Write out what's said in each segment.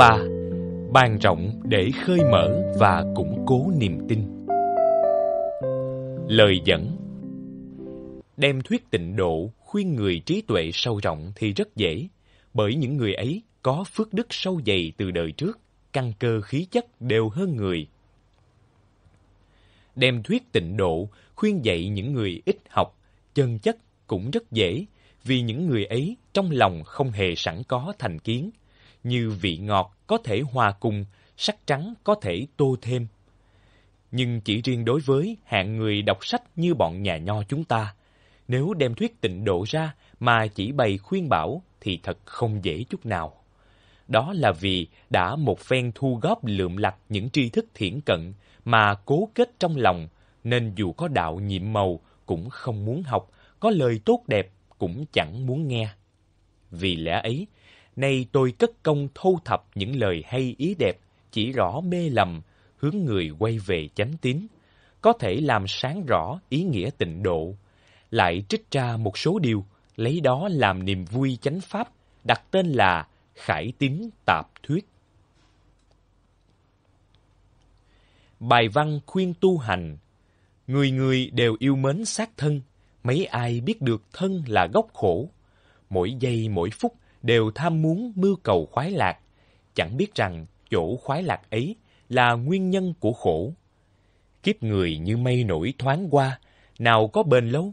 3. Bàn rộng để khơi mở và củng cố niềm tin. Lời dẫn Đem thuyết tịnh độ khuyên người trí tuệ sâu rộng thì rất dễ, bởi những người ấy có phước đức sâu dày từ đời trước, căn cơ khí chất đều hơn người. Đem thuyết tịnh độ khuyên dạy những người ít học, chân chất cũng rất dễ, vì những người ấy trong lòng không hề sẵn có thành kiến, như vị ngọt có thể hòa cùng, sắc trắng có thể tô thêm. Nhưng chỉ riêng đối với hạng người đọc sách như bọn nhà nho chúng ta, nếu đem thuyết tịnh độ ra mà chỉ bày khuyên bảo thì thật không dễ chút nào. Đó là vì đã một phen thu góp lượm lặt những tri thức thiển cận mà cố kết trong lòng, nên dù có đạo nhiệm màu cũng không muốn học, có lời tốt đẹp cũng chẳng muốn nghe. Vì lẽ ấy, Nay tôi cất công thu thập những lời hay ý đẹp, chỉ rõ mê lầm, hướng người quay về chánh tín, có thể làm sáng rõ ý nghĩa tịnh độ, lại trích ra một số điều, lấy đó làm niềm vui chánh pháp, đặt tên là Khải Tín Tạp Thuyết. Bài văn khuyên tu hành Người người đều yêu mến xác thân, mấy ai biết được thân là gốc khổ. Mỗi giây mỗi phút đều tham muốn mưu cầu khoái lạc, chẳng biết rằng chỗ khoái lạc ấy là nguyên nhân của khổ. Kiếp người như mây nổi thoáng qua, nào có bền lâu.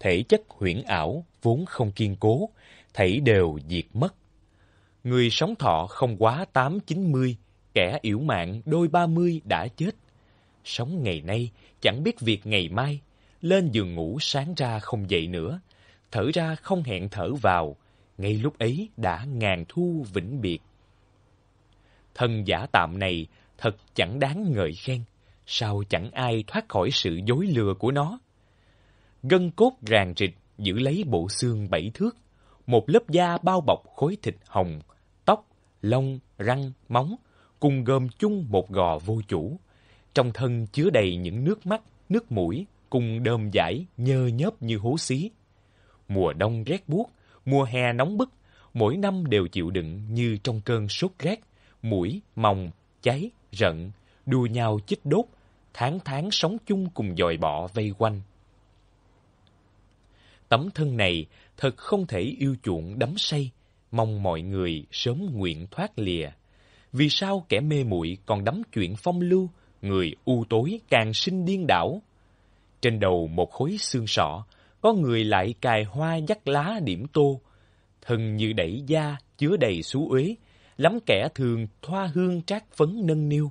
Thể chất huyễn ảo vốn không kiên cố, thảy đều diệt mất. Người sống thọ không quá tám chín mươi, kẻ yếu mạng đôi ba mươi đã chết. Sống ngày nay, chẳng biết việc ngày mai, lên giường ngủ sáng ra không dậy nữa, thở ra không hẹn thở vào, ngay lúc ấy đã ngàn thu vĩnh biệt. Thân giả tạm này thật chẳng đáng ngợi khen, sao chẳng ai thoát khỏi sự dối lừa của nó. Gân cốt ràng rịch giữ lấy bộ xương bảy thước, một lớp da bao bọc khối thịt hồng, tóc, lông, răng, móng, cùng gom chung một gò vô chủ. Trong thân chứa đầy những nước mắt, nước mũi, cùng đơm giải, nhơ nhớp như hố xí. Mùa đông rét buốt, mùa hè nóng bức, mỗi năm đều chịu đựng như trong cơn sốt rét, mũi, mòng, cháy, rận, đua nhau chích đốt, tháng tháng sống chung cùng dòi bọ vây quanh. Tấm thân này thật không thể yêu chuộng đắm say, mong mọi người sớm nguyện thoát lìa. Vì sao kẻ mê muội còn đắm chuyện phong lưu, người u tối càng sinh điên đảo? Trên đầu một khối xương sọ, có người lại cài hoa dắt lá điểm tô, thần như đẩy da chứa đầy xú uế, lắm kẻ thường thoa hương trát phấn nâng niu.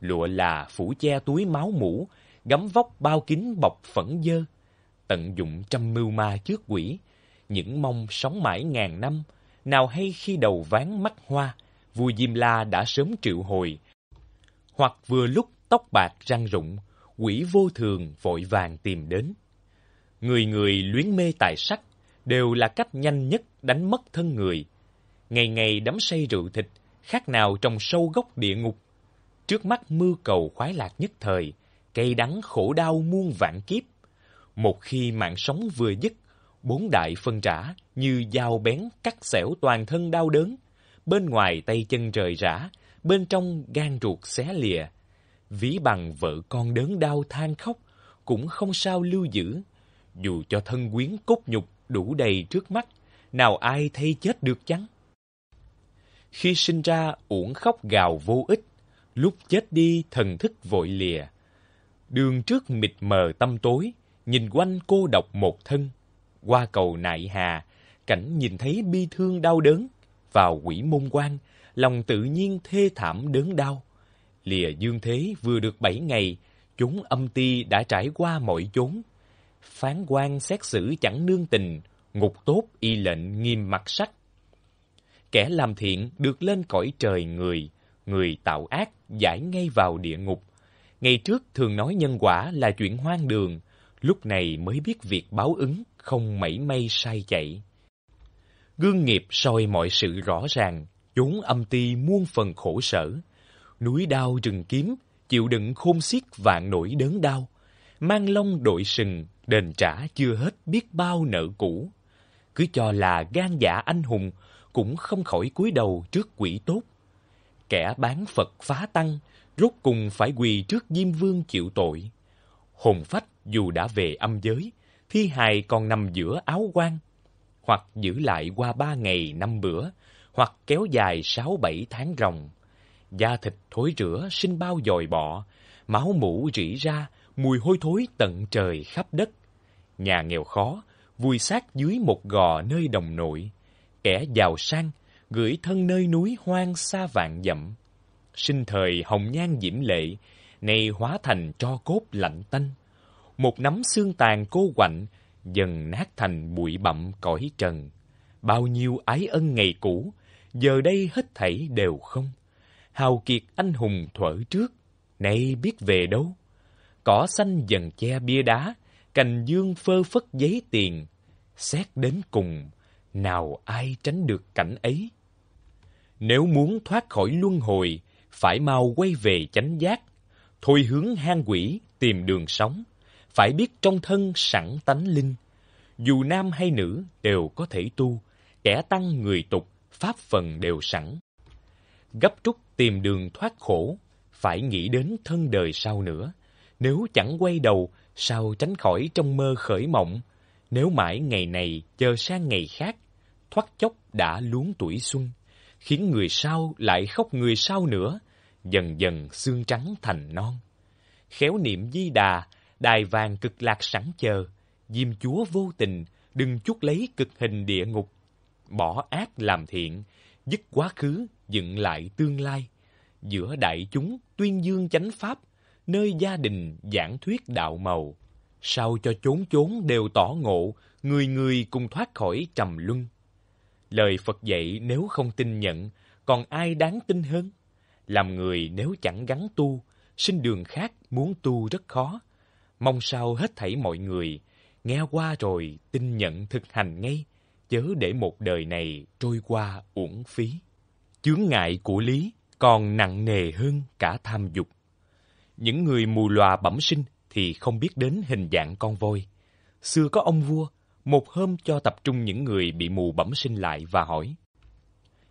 Lụa là phủ che túi máu mũ, gấm vóc bao kín bọc phẫn dơ, tận dụng trăm mưu ma trước quỷ, những mong sống mãi ngàn năm, nào hay khi đầu ván mắt hoa, vua Diêm La đã sớm triệu hồi, hoặc vừa lúc tóc bạc răng rụng, quỷ vô thường vội vàng tìm đến người người luyến mê tài sắc đều là cách nhanh nhất đánh mất thân người. Ngày ngày đắm say rượu thịt, khác nào trong sâu gốc địa ngục. Trước mắt mưu cầu khoái lạc nhất thời, cây đắng khổ đau muôn vạn kiếp. Một khi mạng sống vừa dứt, bốn đại phân rã như dao bén cắt xẻo toàn thân đau đớn. Bên ngoài tay chân rời rã, bên trong gan ruột xé lìa. Ví bằng vợ con đớn đau than khóc, cũng không sao lưu giữ dù cho thân quyến cốt nhục đủ đầy trước mắt, nào ai thay chết được chăng? Khi sinh ra uổng khóc gào vô ích, lúc chết đi thần thức vội lìa. Đường trước mịt mờ tâm tối, nhìn quanh cô độc một thân. Qua cầu nại hà, cảnh nhìn thấy bi thương đau đớn, vào quỷ môn quan, lòng tự nhiên thê thảm đớn đau. Lìa dương thế vừa được bảy ngày, chúng âm ti đã trải qua mọi chốn, phán quan xét xử chẳng nương tình, ngục tốt y lệnh nghiêm mặt sách. Kẻ làm thiện được lên cõi trời người, người tạo ác giải ngay vào địa ngục. Ngày trước thường nói nhân quả là chuyện hoang đường, lúc này mới biết việc báo ứng không mảy may sai chạy. Gương nghiệp soi mọi sự rõ ràng, chốn âm ti muôn phần khổ sở. Núi đao rừng kiếm, chịu đựng khôn xiết vạn nỗi đớn đau. Mang long đội sừng, đền trả chưa hết biết bao nợ cũ. Cứ cho là gan dạ anh hùng, cũng không khỏi cúi đầu trước quỷ tốt. Kẻ bán Phật phá tăng, rốt cùng phải quỳ trước Diêm Vương chịu tội. Hồn phách dù đã về âm giới, thi hài còn nằm giữa áo quan, hoặc giữ lại qua ba ngày năm bữa, hoặc kéo dài sáu bảy tháng ròng. Da thịt thối rửa sinh bao dòi bọ, máu mũ rỉ ra, mùi hôi thối tận trời khắp đất nhà nghèo khó, vui sát dưới một gò nơi đồng nội, kẻ giàu sang, gửi thân nơi núi hoang xa vạn dặm. Sinh thời hồng nhan diễm lệ, nay hóa thành cho cốt lạnh tanh. Một nắm xương tàn cô quạnh, dần nát thành bụi bặm cõi trần. Bao nhiêu ái ân ngày cũ, giờ đây hết thảy đều không. Hào kiệt anh hùng thuở trước, nay biết về đâu. Cỏ xanh dần che bia đá, cành dương phơ phất giấy tiền, xét đến cùng, nào ai tránh được cảnh ấy. Nếu muốn thoát khỏi luân hồi, phải mau quay về chánh giác, thôi hướng hang quỷ, tìm đường sống, phải biết trong thân sẵn tánh linh. Dù nam hay nữ đều có thể tu, kẻ tăng người tục, pháp phần đều sẵn. Gấp rút tìm đường thoát khổ, phải nghĩ đến thân đời sau nữa. Nếu chẳng quay đầu sao tránh khỏi trong mơ khởi mộng, nếu mãi ngày này chờ sang ngày khác, thoát chốc đã luống tuổi xuân, khiến người sau lại khóc người sau nữa, dần dần xương trắng thành non. Khéo niệm di đà, đài vàng cực lạc sẵn chờ, diêm chúa vô tình, đừng chút lấy cực hình địa ngục. Bỏ ác làm thiện, dứt quá khứ, dựng lại tương lai. Giữa đại chúng tuyên dương chánh pháp, nơi gia đình giảng thuyết đạo màu, sao cho chốn chốn đều tỏ ngộ, người người cùng thoát khỏi trầm luân. Lời Phật dạy nếu không tin nhận, còn ai đáng tin hơn? Làm người nếu chẳng gắn tu, sinh đường khác muốn tu rất khó. Mong sao hết thảy mọi người, nghe qua rồi tin nhận thực hành ngay, chớ để một đời này trôi qua uổng phí. Chướng ngại của lý còn nặng nề hơn cả tham dục. Những người mù lòa bẩm sinh thì không biết đến hình dạng con voi. Xưa có ông vua, một hôm cho tập trung những người bị mù bẩm sinh lại và hỏi.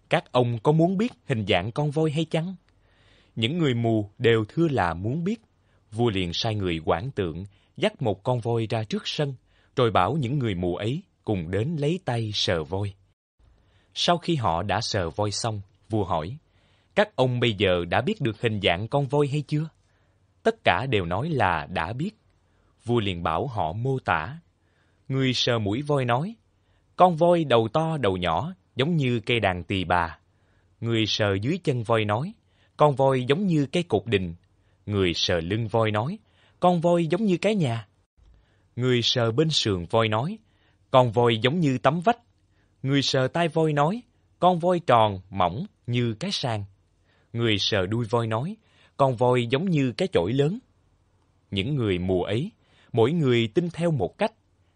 Các ông có muốn biết hình dạng con voi hay chăng? Những người mù đều thưa là muốn biết. Vua liền sai người quản tượng, dắt một con voi ra trước sân, rồi bảo những người mù ấy cùng đến lấy tay sờ voi. Sau khi họ đã sờ voi xong, vua hỏi, các ông bây giờ đã biết được hình dạng con voi hay chưa? Tất cả đều nói là đã biết. Vua liền bảo họ mô tả. Người sờ mũi voi nói, con voi đầu to đầu nhỏ, giống như cây đàn tỳ bà. Người sờ dưới chân voi nói, con voi giống như cái cột đình. Người sờ lưng voi nói, con voi giống như cái nhà. Người sờ bên sườn voi nói, con voi giống như tấm vách. Người sờ tai voi nói, con voi tròn, mỏng, như cái sàn. Người sờ đuôi voi nói, con voi giống như cái chổi lớn. Những người mùa ấy, mỗi người tin theo một cách,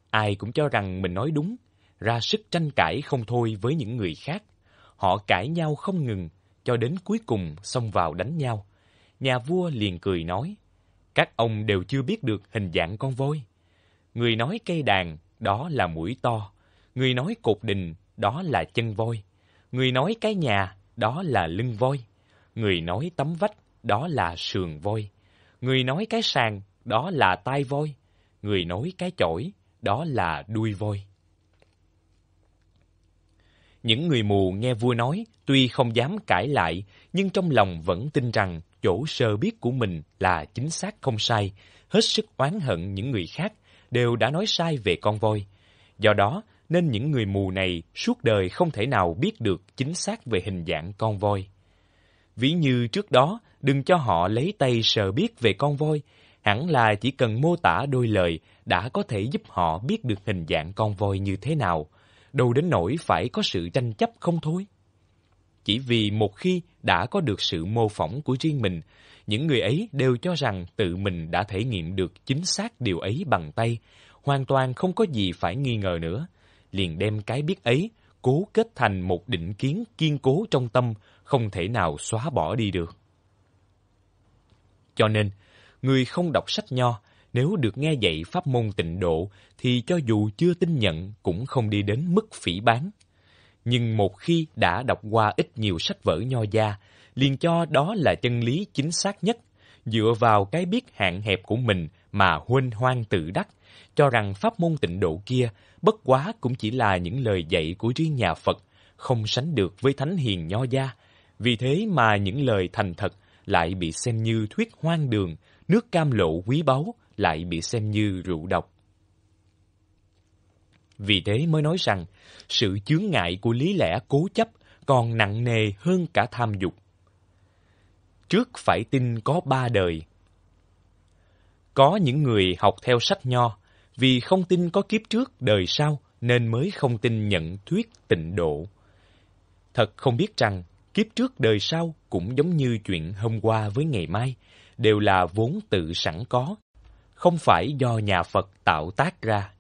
ai cũng cho rằng mình nói đúng, ra sức tranh cãi không thôi với những người khác. Họ cãi nhau không ngừng, cho đến cuối cùng xông vào đánh nhau. Nhà vua liền cười nói, các ông đều chưa biết được hình dạng con voi. Người nói cây đàn, đó là mũi to. Người nói cột đình, đó là chân voi. Người nói cái nhà, đó là lưng voi. Người nói tấm vách, đó là sườn voi. Người nói cái sàn, đó là tai voi. Người nói cái chổi, đó là đuôi voi. Những người mù nghe vua nói, tuy không dám cãi lại, nhưng trong lòng vẫn tin rằng chỗ sơ biết của mình là chính xác không sai, hết sức oán hận những người khác đều đã nói sai về con voi. Do đó, nên những người mù này suốt đời không thể nào biết được chính xác về hình dạng con voi. Ví như trước đó, đừng cho họ lấy tay sờ biết về con voi, hẳn là chỉ cần mô tả đôi lời đã có thể giúp họ biết được hình dạng con voi như thế nào, đâu đến nỗi phải có sự tranh chấp không thôi. Chỉ vì một khi đã có được sự mô phỏng của riêng mình, những người ấy đều cho rằng tự mình đã thể nghiệm được chính xác điều ấy bằng tay, hoàn toàn không có gì phải nghi ngờ nữa. Liền đem cái biết ấy, cố kết thành một định kiến kiên cố trong tâm, không thể nào xóa bỏ đi được. Cho nên, người không đọc sách nho, nếu được nghe dạy pháp môn tịnh độ thì cho dù chưa tin nhận cũng không đi đến mức phỉ bán. Nhưng một khi đã đọc qua ít nhiều sách vở nho gia, liền cho đó là chân lý chính xác nhất, dựa vào cái biết hạn hẹp của mình mà huênh hoang tự đắc, cho rằng pháp môn tịnh độ kia bất quá cũng chỉ là những lời dạy của riêng nhà Phật, không sánh được với thánh hiền nho gia. Vì thế mà những lời thành thật lại bị xem như thuyết hoang đường, nước cam lộ quý báu lại bị xem như rượu độc. Vì thế mới nói rằng, sự chướng ngại của lý lẽ cố chấp còn nặng nề hơn cả tham dục. Trước phải tin có ba đời. Có những người học theo sách nho, vì không tin có kiếp trước đời sau nên mới không tin nhận thuyết tịnh độ. Thật không biết rằng kiếp trước đời sau cũng giống như chuyện hôm qua với ngày mai, đều là vốn tự sẵn có, không phải do nhà Phật tạo tác ra.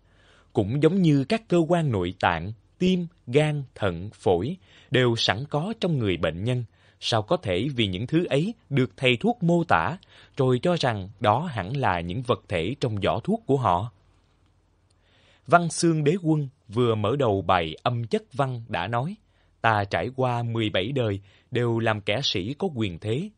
Cũng giống như các cơ quan nội tạng, tim, gan, thận, phổi đều sẵn có trong người bệnh nhân, sao có thể vì những thứ ấy được thầy thuốc mô tả rồi cho rằng đó hẳn là những vật thể trong giỏ thuốc của họ? Văn Xương Đế Quân vừa mở đầu bài âm chất văn đã nói ta trải qua 17 đời đều làm kẻ sĩ có quyền thế.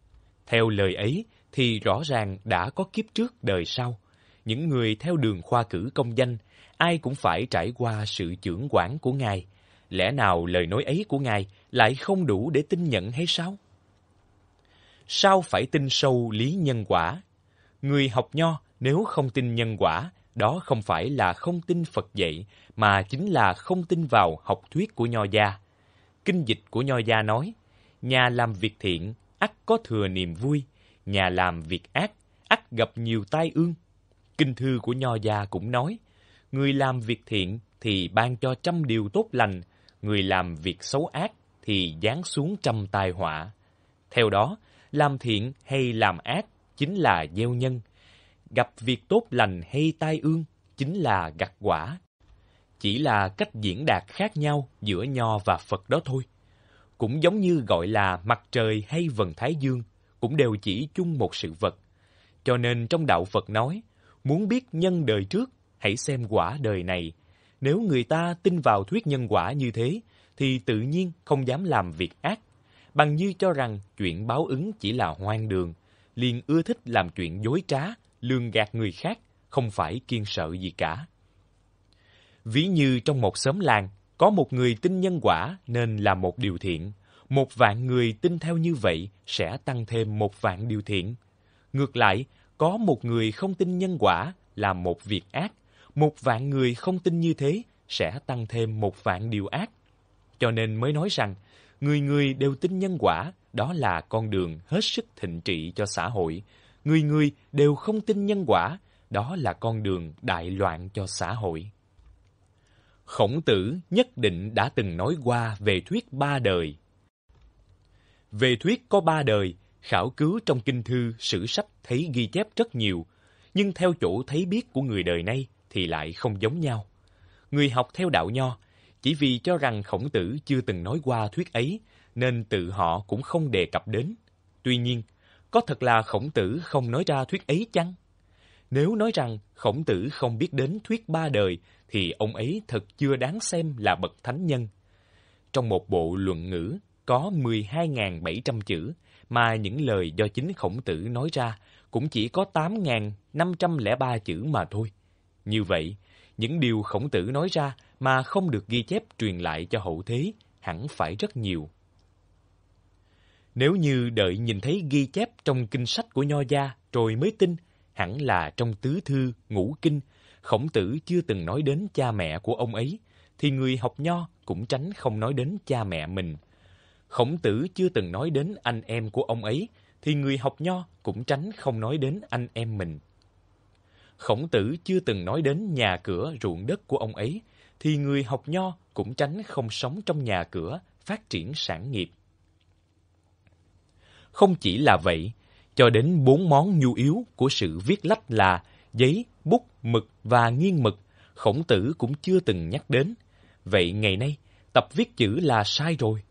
Theo lời ấy thì rõ ràng đã có kiếp trước đời sau. Những người theo đường khoa cử công danh, ai cũng phải trải qua sự trưởng quản của Ngài. Lẽ nào lời nói ấy của Ngài lại không đủ để tin nhận hay sao? Sao phải tin sâu lý nhân quả? Người học nho nếu không tin nhân quả, đó không phải là không tin Phật dạy, mà chính là không tin vào học thuyết của nho gia kinh dịch của Nho Gia nói, nhà làm việc thiện, ắt có thừa niềm vui, nhà làm việc ác, ắt gặp nhiều tai ương. Kinh thư của Nho Gia cũng nói, người làm việc thiện thì ban cho trăm điều tốt lành, người làm việc xấu ác thì giáng xuống trăm tai họa. Theo đó, làm thiện hay làm ác chính là gieo nhân, gặp việc tốt lành hay tai ương chính là gặt quả chỉ là cách diễn đạt khác nhau giữa nho và Phật đó thôi. Cũng giống như gọi là mặt trời hay vần thái dương, cũng đều chỉ chung một sự vật. Cho nên trong đạo Phật nói, muốn biết nhân đời trước, hãy xem quả đời này. Nếu người ta tin vào thuyết nhân quả như thế, thì tự nhiên không dám làm việc ác. Bằng như cho rằng chuyện báo ứng chỉ là hoang đường, liền ưa thích làm chuyện dối trá, lường gạt người khác, không phải kiên sợ gì cả. Ví như trong một xóm làng, có một người tin nhân quả nên là một điều thiện. Một vạn người tin theo như vậy sẽ tăng thêm một vạn điều thiện. Ngược lại, có một người không tin nhân quả là một việc ác. Một vạn người không tin như thế sẽ tăng thêm một vạn điều ác. Cho nên mới nói rằng, người người đều tin nhân quả, đó là con đường hết sức thịnh trị cho xã hội. Người người đều không tin nhân quả, đó là con đường đại loạn cho xã hội. Khổng tử nhất định đã từng nói qua về thuyết ba đời. Về thuyết có ba đời, khảo cứu trong kinh thư, sử sách thấy ghi chép rất nhiều, nhưng theo chỗ thấy biết của người đời nay thì lại không giống nhau. Người học theo đạo nho, chỉ vì cho rằng khổng tử chưa từng nói qua thuyết ấy, nên tự họ cũng không đề cập đến. Tuy nhiên, có thật là khổng tử không nói ra thuyết ấy chăng? Nếu nói rằng khổng tử không biết đến thuyết ba đời, thì ông ấy thật chưa đáng xem là bậc thánh nhân. Trong một bộ luận ngữ có 12.700 chữ, mà những lời do chính khổng tử nói ra cũng chỉ có 8.503 chữ mà thôi. Như vậy, những điều khổng tử nói ra mà không được ghi chép truyền lại cho hậu thế hẳn phải rất nhiều. Nếu như đợi nhìn thấy ghi chép trong kinh sách của Nho Gia rồi mới tin hẳn là trong tứ thư, ngũ kinh, khổng tử chưa từng nói đến cha mẹ của ông ấy, thì người học nho cũng tránh không nói đến cha mẹ mình. Khổng tử chưa từng nói đến anh em của ông ấy, thì người học nho cũng tránh không nói đến anh em mình. Khổng tử chưa từng nói đến nhà cửa ruộng đất của ông ấy, thì người học nho cũng tránh không sống trong nhà cửa, phát triển sản nghiệp. Không chỉ là vậy, cho đến bốn món nhu yếu của sự viết lách là giấy, bút, mực và nghiêng mực, khổng tử cũng chưa từng nhắc đến. Vậy ngày nay, tập viết chữ là sai rồi.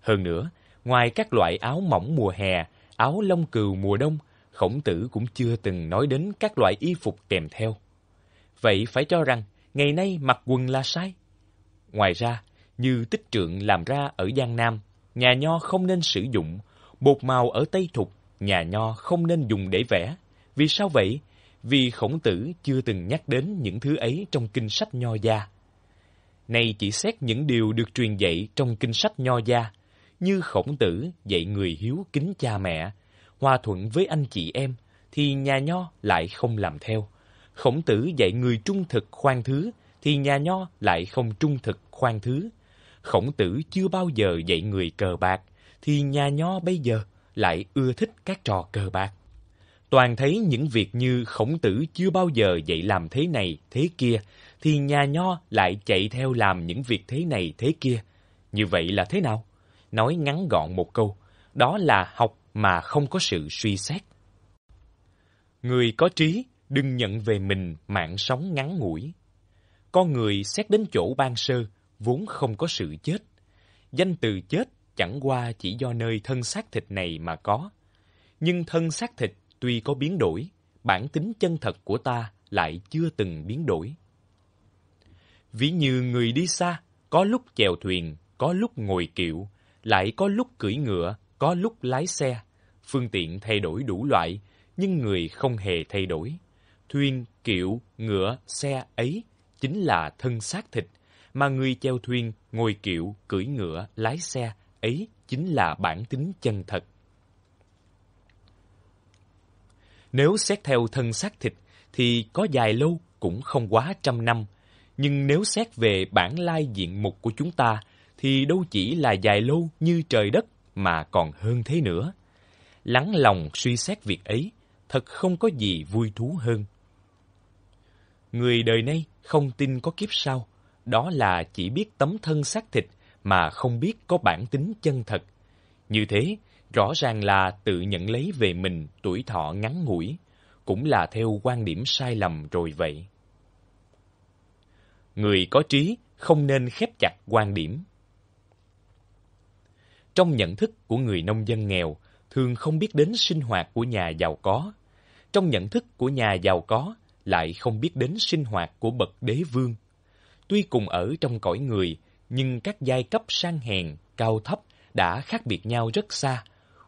Hơn nữa, ngoài các loại áo mỏng mùa hè, áo lông cừu mùa đông, khổng tử cũng chưa từng nói đến các loại y phục kèm theo. Vậy phải cho rằng, ngày nay mặc quần là sai. Ngoài ra, như tích trượng làm ra ở Giang Nam, nhà nho không nên sử dụng, bột màu ở Tây Thục nhà nho không nên dùng để vẽ. Vì sao vậy? Vì khổng tử chưa từng nhắc đến những thứ ấy trong kinh sách nho gia. Này chỉ xét những điều được truyền dạy trong kinh sách nho gia, như khổng tử dạy người hiếu kính cha mẹ, hòa thuận với anh chị em, thì nhà nho lại không làm theo. Khổng tử dạy người trung thực khoan thứ, thì nhà nho lại không trung thực khoan thứ. Khổng tử chưa bao giờ dạy người cờ bạc, thì nhà nho bây giờ lại ưa thích các trò cờ bạc. Toàn thấy những việc như khổng tử chưa bao giờ dạy làm thế này, thế kia, thì nhà nho lại chạy theo làm những việc thế này, thế kia. Như vậy là thế nào? Nói ngắn gọn một câu, đó là học mà không có sự suy xét. Người có trí đừng nhận về mình mạng sống ngắn ngủi. Con người xét đến chỗ ban sơ, vốn không có sự chết. Danh từ chết chẳng qua chỉ do nơi thân xác thịt này mà có. Nhưng thân xác thịt tuy có biến đổi, bản tính chân thật của ta lại chưa từng biến đổi. Ví như người đi xa, có lúc chèo thuyền, có lúc ngồi kiệu, lại có lúc cưỡi ngựa, có lúc lái xe. Phương tiện thay đổi đủ loại, nhưng người không hề thay đổi. Thuyền, kiệu, ngựa, xe ấy chính là thân xác thịt, mà người chèo thuyền, ngồi kiệu, cưỡi ngựa, lái xe ấy chính là bản tính chân thật. Nếu xét theo thân xác thịt thì có dài lâu cũng không quá trăm năm, nhưng nếu xét về bản lai diện mục của chúng ta thì đâu chỉ là dài lâu như trời đất mà còn hơn thế nữa. Lắng lòng suy xét việc ấy, thật không có gì vui thú hơn. Người đời nay không tin có kiếp sau, đó là chỉ biết tấm thân xác thịt mà không biết có bản tính chân thật. Như thế, rõ ràng là tự nhận lấy về mình tuổi thọ ngắn ngủi, cũng là theo quan điểm sai lầm rồi vậy. Người có trí không nên khép chặt quan điểm. Trong nhận thức của người nông dân nghèo, thường không biết đến sinh hoạt của nhà giàu có. Trong nhận thức của nhà giàu có, lại không biết đến sinh hoạt của bậc đế vương. Tuy cùng ở trong cõi người, nhưng các giai cấp sang hèn, cao thấp đã khác biệt nhau rất xa.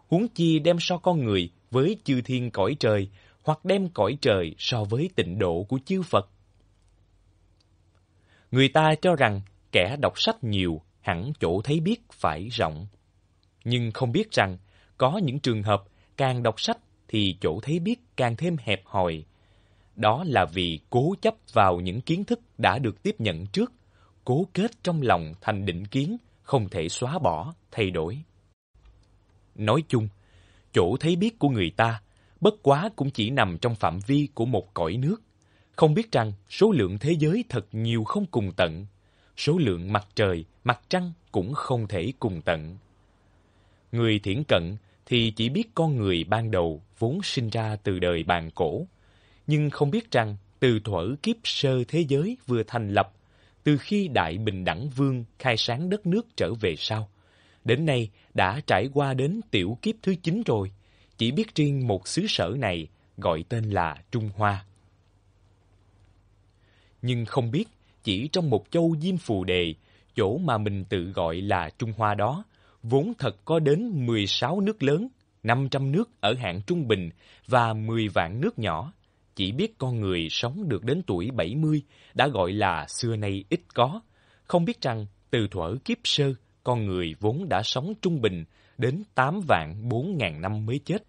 Huống chi đem so con người với chư thiên cõi trời, hoặc đem cõi trời so với tịnh độ của chư Phật. Người ta cho rằng kẻ đọc sách nhiều hẳn chỗ thấy biết phải rộng. Nhưng không biết rằng có những trường hợp càng đọc sách thì chỗ thấy biết càng thêm hẹp hòi. Đó là vì cố chấp vào những kiến thức đã được tiếp nhận trước cố kết trong lòng thành định kiến, không thể xóa bỏ, thay đổi. Nói chung, chỗ thấy biết của người ta, bất quá cũng chỉ nằm trong phạm vi của một cõi nước. Không biết rằng số lượng thế giới thật nhiều không cùng tận, số lượng mặt trời, mặt trăng cũng không thể cùng tận. Người thiển cận thì chỉ biết con người ban đầu vốn sinh ra từ đời bàn cổ, nhưng không biết rằng từ thuở kiếp sơ thế giới vừa thành lập từ khi Đại Bình Đẳng Vương khai sáng đất nước trở về sau. Đến nay đã trải qua đến tiểu kiếp thứ chín rồi, chỉ biết riêng một xứ sở này gọi tên là Trung Hoa. Nhưng không biết, chỉ trong một châu Diêm Phù Đề, chỗ mà mình tự gọi là Trung Hoa đó, vốn thật có đến 16 nước lớn, 500 nước ở hạng trung bình và 10 vạn nước nhỏ chỉ biết con người sống được đến tuổi 70 đã gọi là xưa nay ít có, không biết rằng từ thuở kiếp sơ, con người vốn đã sống trung bình đến 8 vạn 4 ngàn năm mới chết.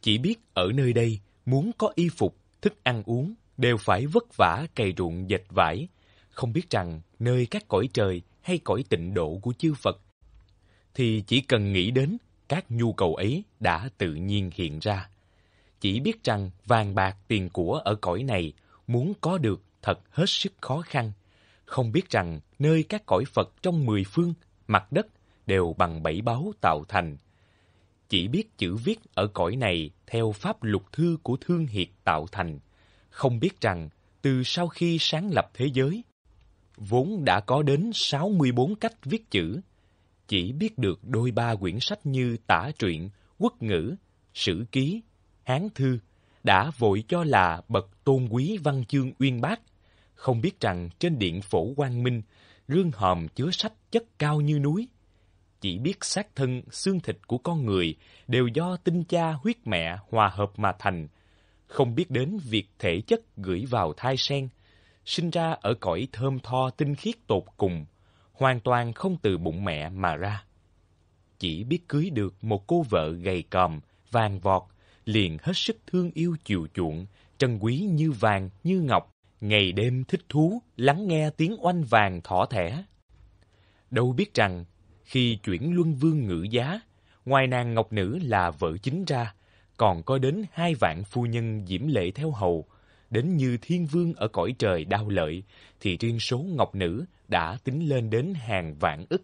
Chỉ biết ở nơi đây, muốn có y phục, thức ăn uống, đều phải vất vả cày ruộng dệt vải. Không biết rằng nơi các cõi trời hay cõi tịnh độ của chư Phật, thì chỉ cần nghĩ đến các nhu cầu ấy đã tự nhiên hiện ra chỉ biết rằng vàng bạc tiền của ở cõi này muốn có được thật hết sức khó khăn. Không biết rằng nơi các cõi Phật trong mười phương, mặt đất đều bằng bảy báu tạo thành. Chỉ biết chữ viết ở cõi này theo pháp lục thư của Thương Hiệt tạo thành. Không biết rằng từ sau khi sáng lập thế giới, vốn đã có đến 64 cách viết chữ. Chỉ biết được đôi ba quyển sách như tả truyện, quốc ngữ, sử ký, Hán Thư đã vội cho là bậc tôn quý văn chương uyên bác, không biết rằng trên điện phổ quang minh, rương hòm chứa sách chất cao như núi. Chỉ biết xác thân, xương thịt của con người đều do tinh cha huyết mẹ hòa hợp mà thành, không biết đến việc thể chất gửi vào thai sen, sinh ra ở cõi thơm tho tinh khiết tột cùng, hoàn toàn không từ bụng mẹ mà ra. Chỉ biết cưới được một cô vợ gầy còm, vàng vọt, liền hết sức thương yêu chiều chuộng, trân quý như vàng, như ngọc, ngày đêm thích thú, lắng nghe tiếng oanh vàng thỏ thẻ. Đâu biết rằng, khi chuyển luân vương ngữ giá, ngoài nàng ngọc nữ là vợ chính ra, còn có đến hai vạn phu nhân diễm lệ theo hầu, đến như thiên vương ở cõi trời đau lợi, thì riêng số ngọc nữ đã tính lên đến hàng vạn ức.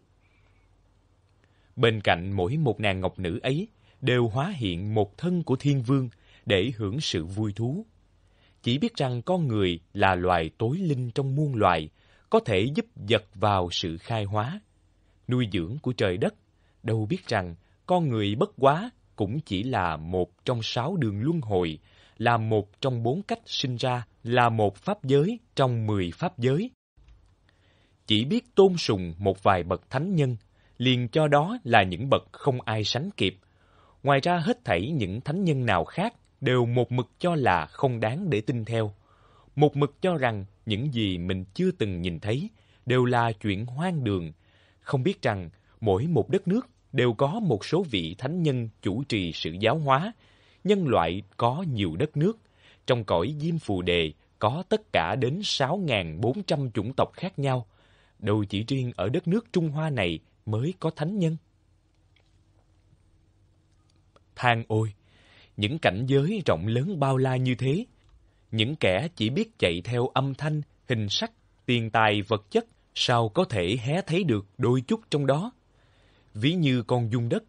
Bên cạnh mỗi một nàng ngọc nữ ấy đều hóa hiện một thân của thiên vương để hưởng sự vui thú. Chỉ biết rằng con người là loài tối linh trong muôn loài, có thể giúp giật vào sự khai hóa, nuôi dưỡng của trời đất. Đâu biết rằng con người bất quá cũng chỉ là một trong sáu đường luân hồi, là một trong bốn cách sinh ra, là một pháp giới trong mười pháp giới. Chỉ biết tôn sùng một vài bậc thánh nhân, liền cho đó là những bậc không ai sánh kịp, Ngoài ra hết thảy những thánh nhân nào khác đều một mực cho là không đáng để tin theo. Một mực cho rằng những gì mình chưa từng nhìn thấy đều là chuyện hoang đường. Không biết rằng mỗi một đất nước đều có một số vị thánh nhân chủ trì sự giáo hóa. Nhân loại có nhiều đất nước. Trong cõi Diêm Phù Đề có tất cả đến 6.400 chủng tộc khác nhau. Đâu chỉ riêng ở đất nước Trung Hoa này mới có thánh nhân than ôi, những cảnh giới rộng lớn bao la như thế, những kẻ chỉ biết chạy theo âm thanh, hình sắc, tiền tài vật chất, sao có thể hé thấy được đôi chút trong đó? Ví như con dung đất,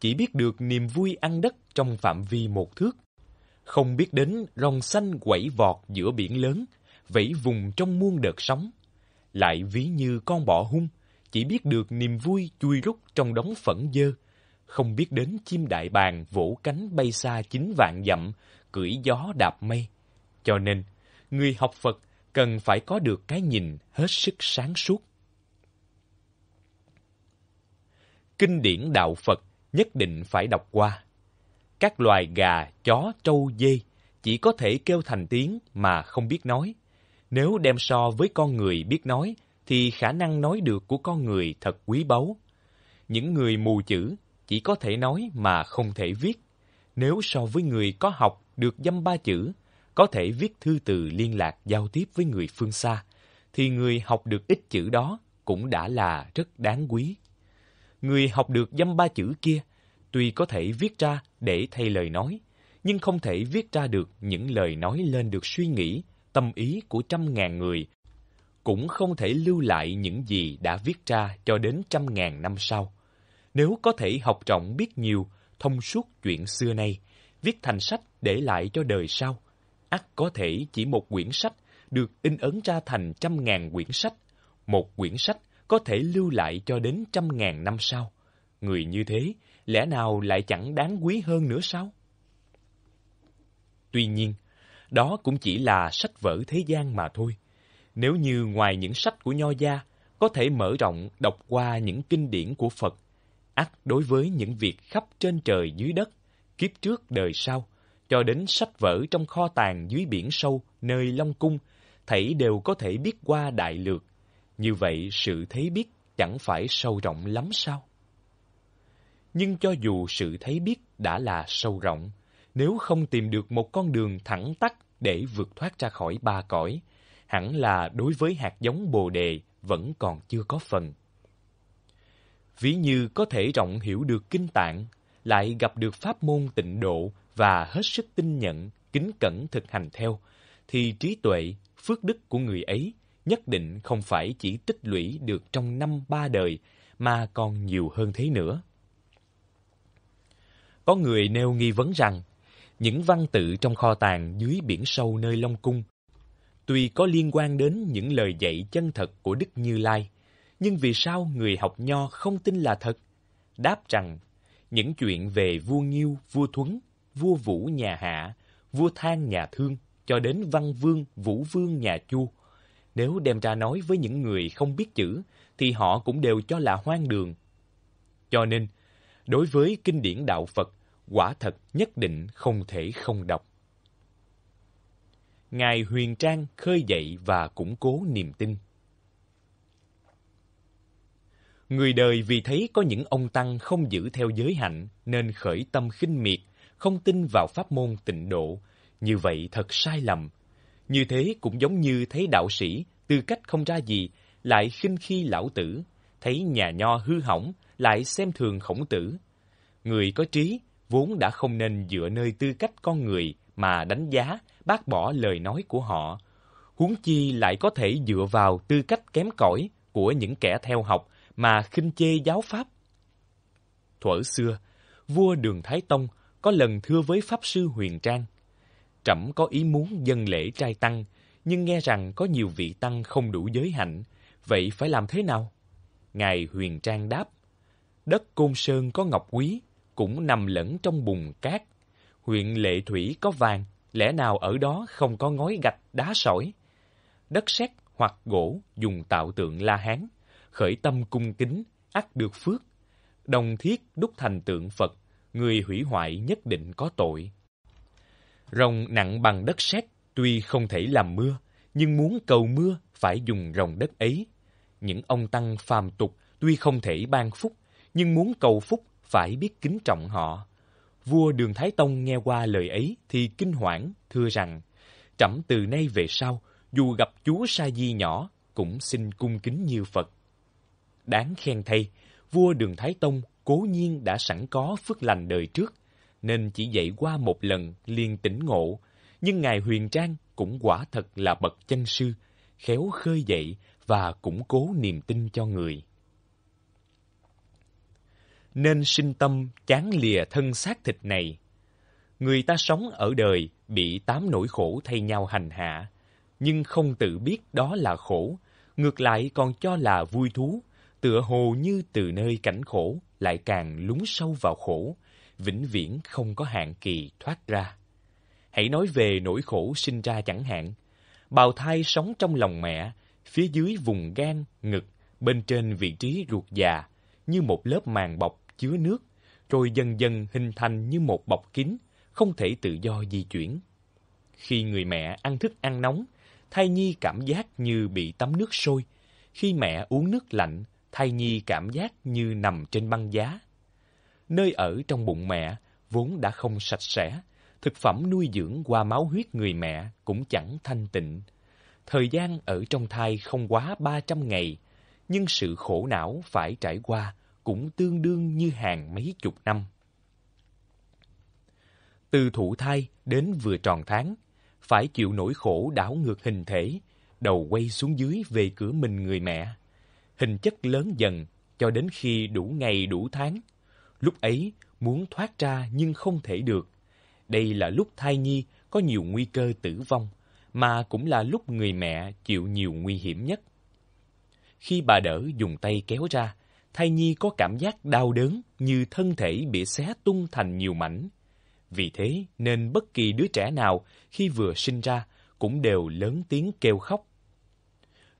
chỉ biết được niềm vui ăn đất trong phạm vi một thước, không biết đến rong xanh quẩy vọt giữa biển lớn, vẫy vùng trong muôn đợt sóng. Lại ví như con bọ hung, chỉ biết được niềm vui chui rút trong đống phẫn dơ, không biết đến chim đại bàng vỗ cánh bay xa chín vạn dặm, cưỡi gió đạp mây. Cho nên, người học Phật cần phải có được cái nhìn hết sức sáng suốt. Kinh điển đạo Phật nhất định phải đọc qua. Các loài gà, chó, trâu, dê chỉ có thể kêu thành tiếng mà không biết nói. Nếu đem so với con người biết nói, thì khả năng nói được của con người thật quý báu. Những người mù chữ chỉ có thể nói mà không thể viết. Nếu so với người có học được dăm ba chữ, có thể viết thư từ liên lạc giao tiếp với người phương xa, thì người học được ít chữ đó cũng đã là rất đáng quý. Người học được dăm ba chữ kia, tuy có thể viết ra để thay lời nói, nhưng không thể viết ra được những lời nói lên được suy nghĩ, tâm ý của trăm ngàn người, cũng không thể lưu lại những gì đã viết ra cho đến trăm ngàn năm sau. Nếu có thể học rộng biết nhiều, thông suốt chuyện xưa nay, viết thành sách để lại cho đời sau, ắt có thể chỉ một quyển sách được in ấn ra thành trăm ngàn quyển sách, một quyển sách có thể lưu lại cho đến trăm ngàn năm sau. Người như thế, lẽ nào lại chẳng đáng quý hơn nữa sao? Tuy nhiên, đó cũng chỉ là sách vở thế gian mà thôi. Nếu như ngoài những sách của Nho Gia, có thể mở rộng đọc qua những kinh điển của Phật ắt đối với những việc khắp trên trời dưới đất, kiếp trước đời sau, cho đến sách vở trong kho tàng dưới biển sâu nơi Long Cung, thảy đều có thể biết qua đại lược. Như vậy sự thấy biết chẳng phải sâu rộng lắm sao? Nhưng cho dù sự thấy biết đã là sâu rộng, nếu không tìm được một con đường thẳng tắt để vượt thoát ra khỏi ba cõi, hẳn là đối với hạt giống bồ đề vẫn còn chưa có phần ví như có thể rộng hiểu được kinh tạng, lại gặp được pháp môn tịnh độ và hết sức tin nhận, kính cẩn thực hành theo, thì trí tuệ, phước đức của người ấy nhất định không phải chỉ tích lũy được trong năm ba đời, mà còn nhiều hơn thế nữa. Có người nêu nghi vấn rằng, những văn tự trong kho tàng dưới biển sâu nơi Long Cung, tuy có liên quan đến những lời dạy chân thật của Đức Như Lai, nhưng vì sao người học nho không tin là thật? Đáp rằng, những chuyện về vua Nghiêu, vua Thuấn, vua Vũ nhà Hạ, vua Thang nhà Thương, cho đến Văn Vương, Vũ Vương nhà Chu, nếu đem ra nói với những người không biết chữ, thì họ cũng đều cho là hoang đường. Cho nên, đối với kinh điển đạo Phật, quả thật nhất định không thể không đọc. Ngài Huyền Trang khơi dậy và củng cố niềm tin. Người đời vì thấy có những ông tăng không giữ theo giới hạnh nên khởi tâm khinh miệt, không tin vào pháp môn tịnh độ. Như vậy thật sai lầm. Như thế cũng giống như thấy đạo sĩ, tư cách không ra gì, lại khinh khi lão tử, thấy nhà nho hư hỏng, lại xem thường khổng tử. Người có trí, vốn đã không nên dựa nơi tư cách con người mà đánh giá, bác bỏ lời nói của họ. Huống chi lại có thể dựa vào tư cách kém cỏi của những kẻ theo học mà khinh chê giáo Pháp. Thuở xưa, vua Đường Thái Tông có lần thưa với Pháp sư Huyền Trang. Trẫm có ý muốn dân lễ trai tăng, nhưng nghe rằng có nhiều vị tăng không đủ giới hạnh, vậy phải làm thế nào? Ngài Huyền Trang đáp, đất Côn Sơn có ngọc quý, cũng nằm lẫn trong bùn cát. Huyện Lệ Thủy có vàng, lẽ nào ở đó không có ngói gạch đá sỏi? Đất sét hoặc gỗ dùng tạo tượng La Hán khởi tâm cung kính, ắt được phước. Đồng thiết đúc thành tượng Phật, người hủy hoại nhất định có tội. Rồng nặng bằng đất sét, tuy không thể làm mưa, nhưng muốn cầu mưa phải dùng rồng đất ấy. Những ông tăng phàm tục tuy không thể ban phúc, nhưng muốn cầu phúc phải biết kính trọng họ. Vua Đường Thái Tông nghe qua lời ấy thì kinh hoảng, thưa rằng, trẫm từ nay về sau, dù gặp chúa Sa Di nhỏ, cũng xin cung kính như Phật. Đáng khen thay, vua Đường Thái Tông cố nhiên đã sẵn có phước lành đời trước, nên chỉ dạy qua một lần liền tỉnh ngộ. Nhưng Ngài Huyền Trang cũng quả thật là bậc chân sư, khéo khơi dậy và củng cố niềm tin cho người. Nên sinh tâm chán lìa thân xác thịt này. Người ta sống ở đời bị tám nỗi khổ thay nhau hành hạ, nhưng không tự biết đó là khổ, ngược lại còn cho là vui thú, tựa hồ như từ nơi cảnh khổ lại càng lún sâu vào khổ, vĩnh viễn không có hạn kỳ thoát ra. Hãy nói về nỗi khổ sinh ra chẳng hạn. Bào thai sống trong lòng mẹ, phía dưới vùng gan, ngực, bên trên vị trí ruột già, như một lớp màng bọc chứa nước, rồi dần dần hình thành như một bọc kín, không thể tự do di chuyển. Khi người mẹ ăn thức ăn nóng, thai nhi cảm giác như bị tắm nước sôi. Khi mẹ uống nước lạnh, thai nhi cảm giác như nằm trên băng giá. Nơi ở trong bụng mẹ vốn đã không sạch sẽ, thực phẩm nuôi dưỡng qua máu huyết người mẹ cũng chẳng thanh tịnh. Thời gian ở trong thai không quá 300 ngày, nhưng sự khổ não phải trải qua cũng tương đương như hàng mấy chục năm. Từ thụ thai đến vừa tròn tháng, phải chịu nỗi khổ đảo ngược hình thể, đầu quay xuống dưới về cửa mình người mẹ hình chất lớn dần cho đến khi đủ ngày đủ tháng. Lúc ấy muốn thoát ra nhưng không thể được. Đây là lúc thai nhi có nhiều nguy cơ tử vong, mà cũng là lúc người mẹ chịu nhiều nguy hiểm nhất. Khi bà đỡ dùng tay kéo ra, thai nhi có cảm giác đau đớn như thân thể bị xé tung thành nhiều mảnh. Vì thế nên bất kỳ đứa trẻ nào khi vừa sinh ra cũng đều lớn tiếng kêu khóc.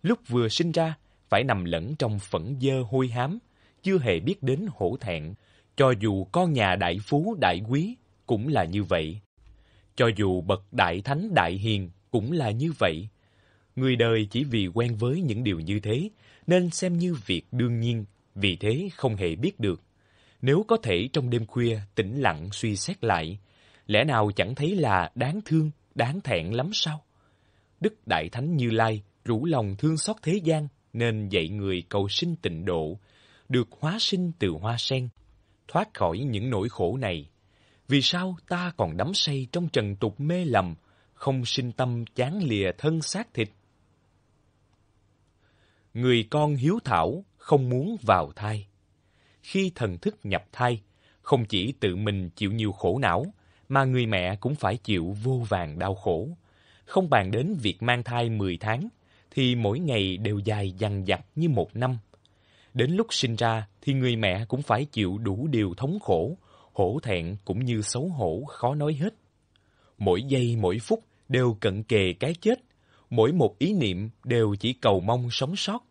Lúc vừa sinh ra, phải nằm lẫn trong phẫn dơ hôi hám, chưa hề biết đến hổ thẹn, cho dù con nhà đại phú đại quý cũng là như vậy. Cho dù bậc đại thánh đại hiền cũng là như vậy. Người đời chỉ vì quen với những điều như thế nên xem như việc đương nhiên, vì thế không hề biết được. Nếu có thể trong đêm khuya tĩnh lặng suy xét lại, lẽ nào chẳng thấy là đáng thương, đáng thẹn lắm sao? Đức Đại Thánh Như Lai rủ lòng thương xót thế gian nên dạy người cầu sinh tịnh độ, được hóa sinh từ hoa sen, thoát khỏi những nỗi khổ này. Vì sao ta còn đắm say trong trần tục mê lầm, không sinh tâm chán lìa thân xác thịt? Người con hiếu thảo không muốn vào thai. Khi thần thức nhập thai, không chỉ tự mình chịu nhiều khổ não, mà người mẹ cũng phải chịu vô vàng đau khổ. Không bàn đến việc mang thai 10 tháng, thì mỗi ngày đều dài dằng dặc như một năm. Đến lúc sinh ra thì người mẹ cũng phải chịu đủ điều thống khổ, hổ thẹn cũng như xấu hổ khó nói hết. Mỗi giây mỗi phút đều cận kề cái chết, mỗi một ý niệm đều chỉ cầu mong sống sót.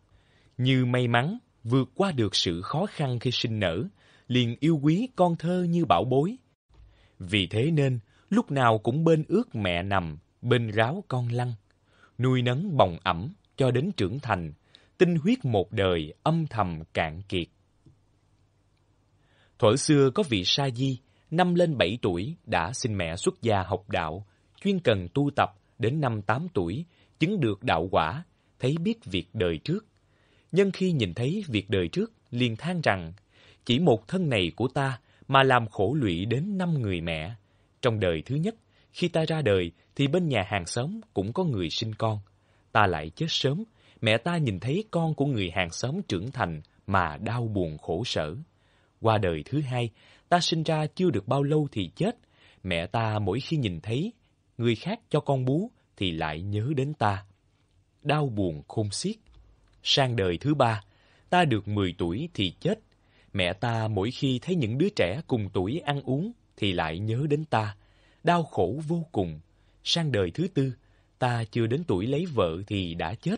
Như may mắn, vượt qua được sự khó khăn khi sinh nở, liền yêu quý con thơ như bảo bối. Vì thế nên, lúc nào cũng bên ước mẹ nằm, bên ráo con lăn nuôi nấng bồng ẩm cho đến trưởng thành, tinh huyết một đời âm thầm cạn kiệt. Thuở xưa có vị sa di, năm lên bảy tuổi đã xin mẹ xuất gia học đạo, chuyên cần tu tập đến năm tám tuổi, chứng được đạo quả, thấy biết việc đời trước. Nhân khi nhìn thấy việc đời trước, liền than rằng, chỉ một thân này của ta mà làm khổ lụy đến năm người mẹ. Trong đời thứ nhất khi ta ra đời thì bên nhà hàng xóm cũng có người sinh con. Ta lại chết sớm, mẹ ta nhìn thấy con của người hàng xóm trưởng thành mà đau buồn khổ sở. Qua đời thứ hai, ta sinh ra chưa được bao lâu thì chết. Mẹ ta mỗi khi nhìn thấy người khác cho con bú thì lại nhớ đến ta. Đau buồn khôn xiết. Sang đời thứ ba, ta được 10 tuổi thì chết. Mẹ ta mỗi khi thấy những đứa trẻ cùng tuổi ăn uống thì lại nhớ đến ta đau khổ vô cùng. Sang đời thứ tư, ta chưa đến tuổi lấy vợ thì đã chết.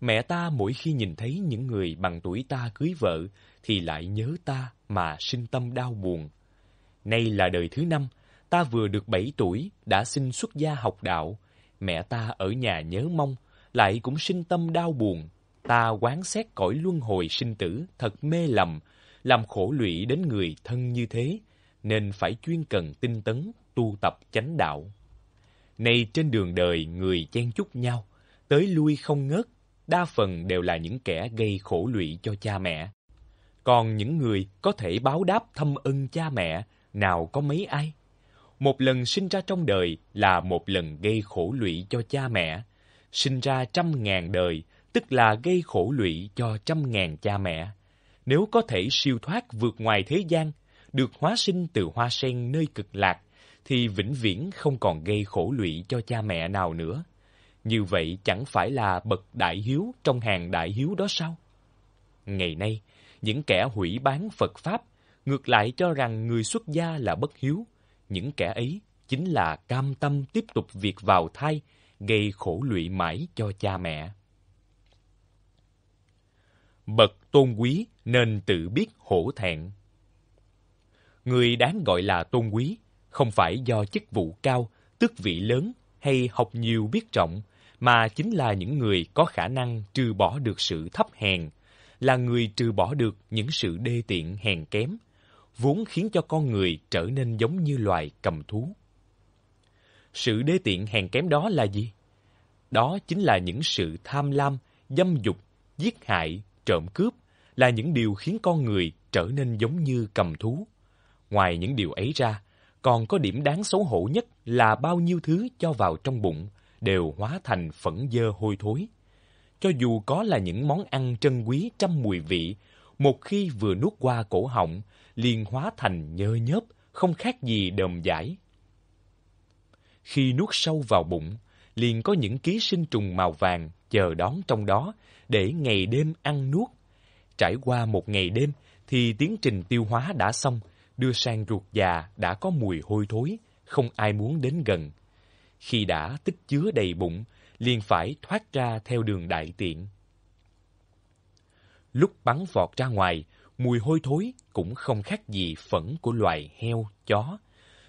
Mẹ ta mỗi khi nhìn thấy những người bằng tuổi ta cưới vợ thì lại nhớ ta mà sinh tâm đau buồn. Nay là đời thứ năm, ta vừa được bảy tuổi, đã xin xuất gia học đạo. Mẹ ta ở nhà nhớ mong, lại cũng sinh tâm đau buồn. Ta quán xét cõi luân hồi sinh tử thật mê lầm, làm khổ lụy đến người thân như thế, nên phải chuyên cần tinh tấn, tu tập chánh đạo. Nay trên đường đời người chen chúc nhau, tới lui không ngớt, đa phần đều là những kẻ gây khổ lụy cho cha mẹ. Còn những người có thể báo đáp thâm ân cha mẹ, nào có mấy ai? Một lần sinh ra trong đời là một lần gây khổ lụy cho cha mẹ. Sinh ra trăm ngàn đời, tức là gây khổ lụy cho trăm ngàn cha mẹ. Nếu có thể siêu thoát vượt ngoài thế gian, được hóa sinh từ hoa sen nơi cực lạc, thì vĩnh viễn không còn gây khổ lụy cho cha mẹ nào nữa. Như vậy chẳng phải là bậc đại hiếu trong hàng đại hiếu đó sao? Ngày nay, những kẻ hủy bán Phật Pháp ngược lại cho rằng người xuất gia là bất hiếu. Những kẻ ấy chính là cam tâm tiếp tục việc vào thai, gây khổ lụy mãi cho cha mẹ. Bậc tôn quý nên tự biết hổ thẹn. Người đáng gọi là tôn quý không phải do chức vụ cao, tước vị lớn hay học nhiều biết trọng, mà chính là những người có khả năng trừ bỏ được sự thấp hèn, là người trừ bỏ được những sự đê tiện hèn kém, vốn khiến cho con người trở nên giống như loài cầm thú. Sự đê tiện hèn kém đó là gì? Đó chính là những sự tham lam, dâm dục, giết hại, trộm cướp, là những điều khiến con người trở nên giống như cầm thú. Ngoài những điều ấy ra, còn có điểm đáng xấu hổ nhất là bao nhiêu thứ cho vào trong bụng đều hóa thành phẫn dơ hôi thối. Cho dù có là những món ăn trân quý trăm mùi vị, một khi vừa nuốt qua cổ họng, liền hóa thành nhơ nhớp, không khác gì đờm giải. Khi nuốt sâu vào bụng, liền có những ký sinh trùng màu vàng chờ đón trong đó để ngày đêm ăn nuốt. Trải qua một ngày đêm thì tiến trình tiêu hóa đã xong, đưa sang ruột già đã có mùi hôi thối, không ai muốn đến gần. Khi đã tích chứa đầy bụng, liền phải thoát ra theo đường đại tiện. Lúc bắn vọt ra ngoài, mùi hôi thối cũng không khác gì phẫn của loài heo, chó.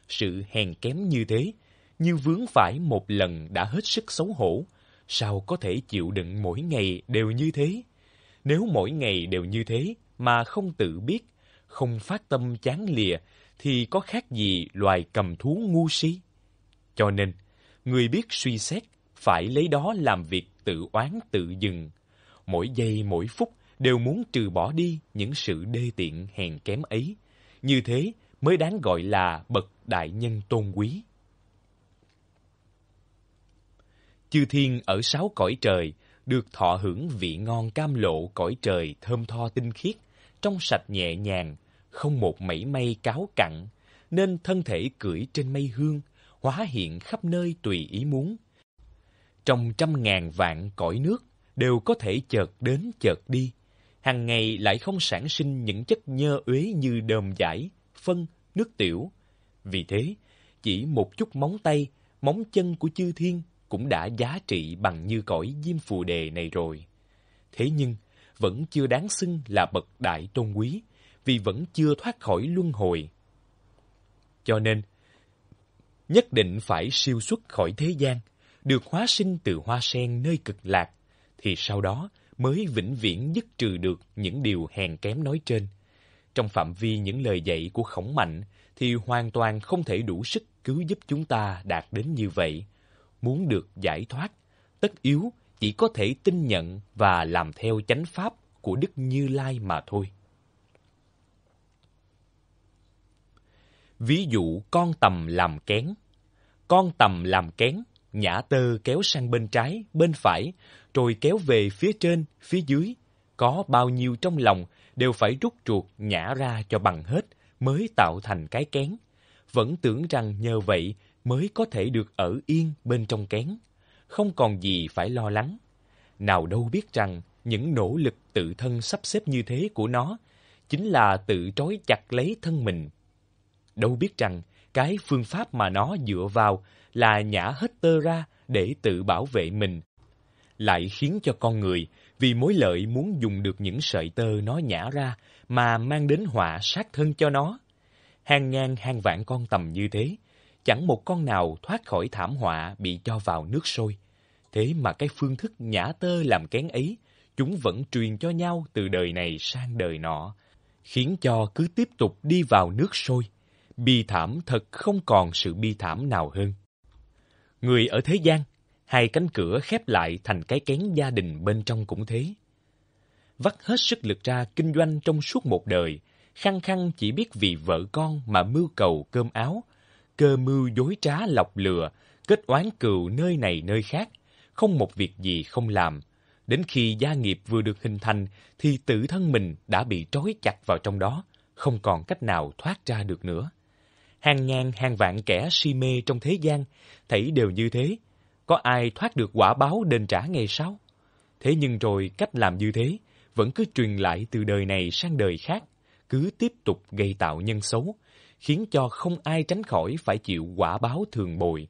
Sự hèn kém như thế, như vướng phải một lần đã hết sức xấu hổ, sao có thể chịu đựng mỗi ngày đều như thế? Nếu mỗi ngày đều như thế mà không tự biết, không phát tâm chán lìa thì có khác gì loài cầm thú ngu si? Cho nên, người biết suy xét phải lấy đó làm việc tự oán tự dừng. Mỗi giây mỗi phút đều muốn trừ bỏ đi những sự đê tiện hèn kém ấy. Như thế mới đáng gọi là bậc đại nhân tôn quý. Chư thiên ở sáu cõi trời được thọ hưởng vị ngon cam lộ cõi trời thơm tho tinh khiết trong sạch nhẹ nhàng, không một mảy may cáo cặn, nên thân thể cưỡi trên mây hương, hóa hiện khắp nơi tùy ý muốn. Trong trăm ngàn vạn cõi nước đều có thể chợt đến chợt đi, hàng ngày lại không sản sinh những chất nhơ uế như đờm giải, phân, nước tiểu. Vì thế, chỉ một chút móng tay, móng chân của chư thiên cũng đã giá trị bằng như cõi diêm phù đề này rồi. Thế nhưng, vẫn chưa đáng xưng là bậc đại tôn quý, vì vẫn chưa thoát khỏi luân hồi. Cho nên, nhất định phải siêu xuất khỏi thế gian, được hóa sinh từ hoa sen nơi cực lạc, thì sau đó mới vĩnh viễn dứt trừ được những điều hèn kém nói trên. Trong phạm vi những lời dạy của khổng mạnh thì hoàn toàn không thể đủ sức cứu giúp chúng ta đạt đến như vậy. Muốn được giải thoát, tất yếu chỉ có thể tin nhận và làm theo chánh pháp của Đức Như Lai mà thôi. Ví dụ con tầm làm kén. Con tầm làm kén, nhã tơ kéo sang bên trái, bên phải, rồi kéo về phía trên, phía dưới. Có bao nhiêu trong lòng đều phải rút ruột nhả ra cho bằng hết mới tạo thành cái kén. Vẫn tưởng rằng nhờ vậy mới có thể được ở yên bên trong kén không còn gì phải lo lắng. Nào đâu biết rằng những nỗ lực tự thân sắp xếp như thế của nó chính là tự trói chặt lấy thân mình. Đâu biết rằng cái phương pháp mà nó dựa vào là nhả hết tơ ra để tự bảo vệ mình, lại khiến cho con người vì mối lợi muốn dùng được những sợi tơ nó nhả ra mà mang đến họa sát thân cho nó. Hàng ngàn hàng vạn con tầm như thế, chẳng một con nào thoát khỏi thảm họa bị cho vào nước sôi. Thế mà cái phương thức nhã tơ làm kén ấy, chúng vẫn truyền cho nhau từ đời này sang đời nọ, khiến cho cứ tiếp tục đi vào nước sôi. Bi thảm thật không còn sự bi thảm nào hơn. Người ở thế gian, hai cánh cửa khép lại thành cái kén gia đình bên trong cũng thế. Vắt hết sức lực ra kinh doanh trong suốt một đời, khăng khăng chỉ biết vì vợ con mà mưu cầu cơm áo, cơ mưu dối trá lọc lừa, kết oán cừu nơi này nơi khác, không một việc gì không làm. Đến khi gia nghiệp vừa được hình thành thì tự thân mình đã bị trói chặt vào trong đó, không còn cách nào thoát ra được nữa. Hàng ngàn hàng vạn kẻ si mê trong thế gian, thấy đều như thế, có ai thoát được quả báo đền trả ngày sau? Thế nhưng rồi cách làm như thế vẫn cứ truyền lại từ đời này sang đời khác, cứ tiếp tục gây tạo nhân xấu, khiến cho không ai tránh khỏi phải chịu quả báo thường bồi.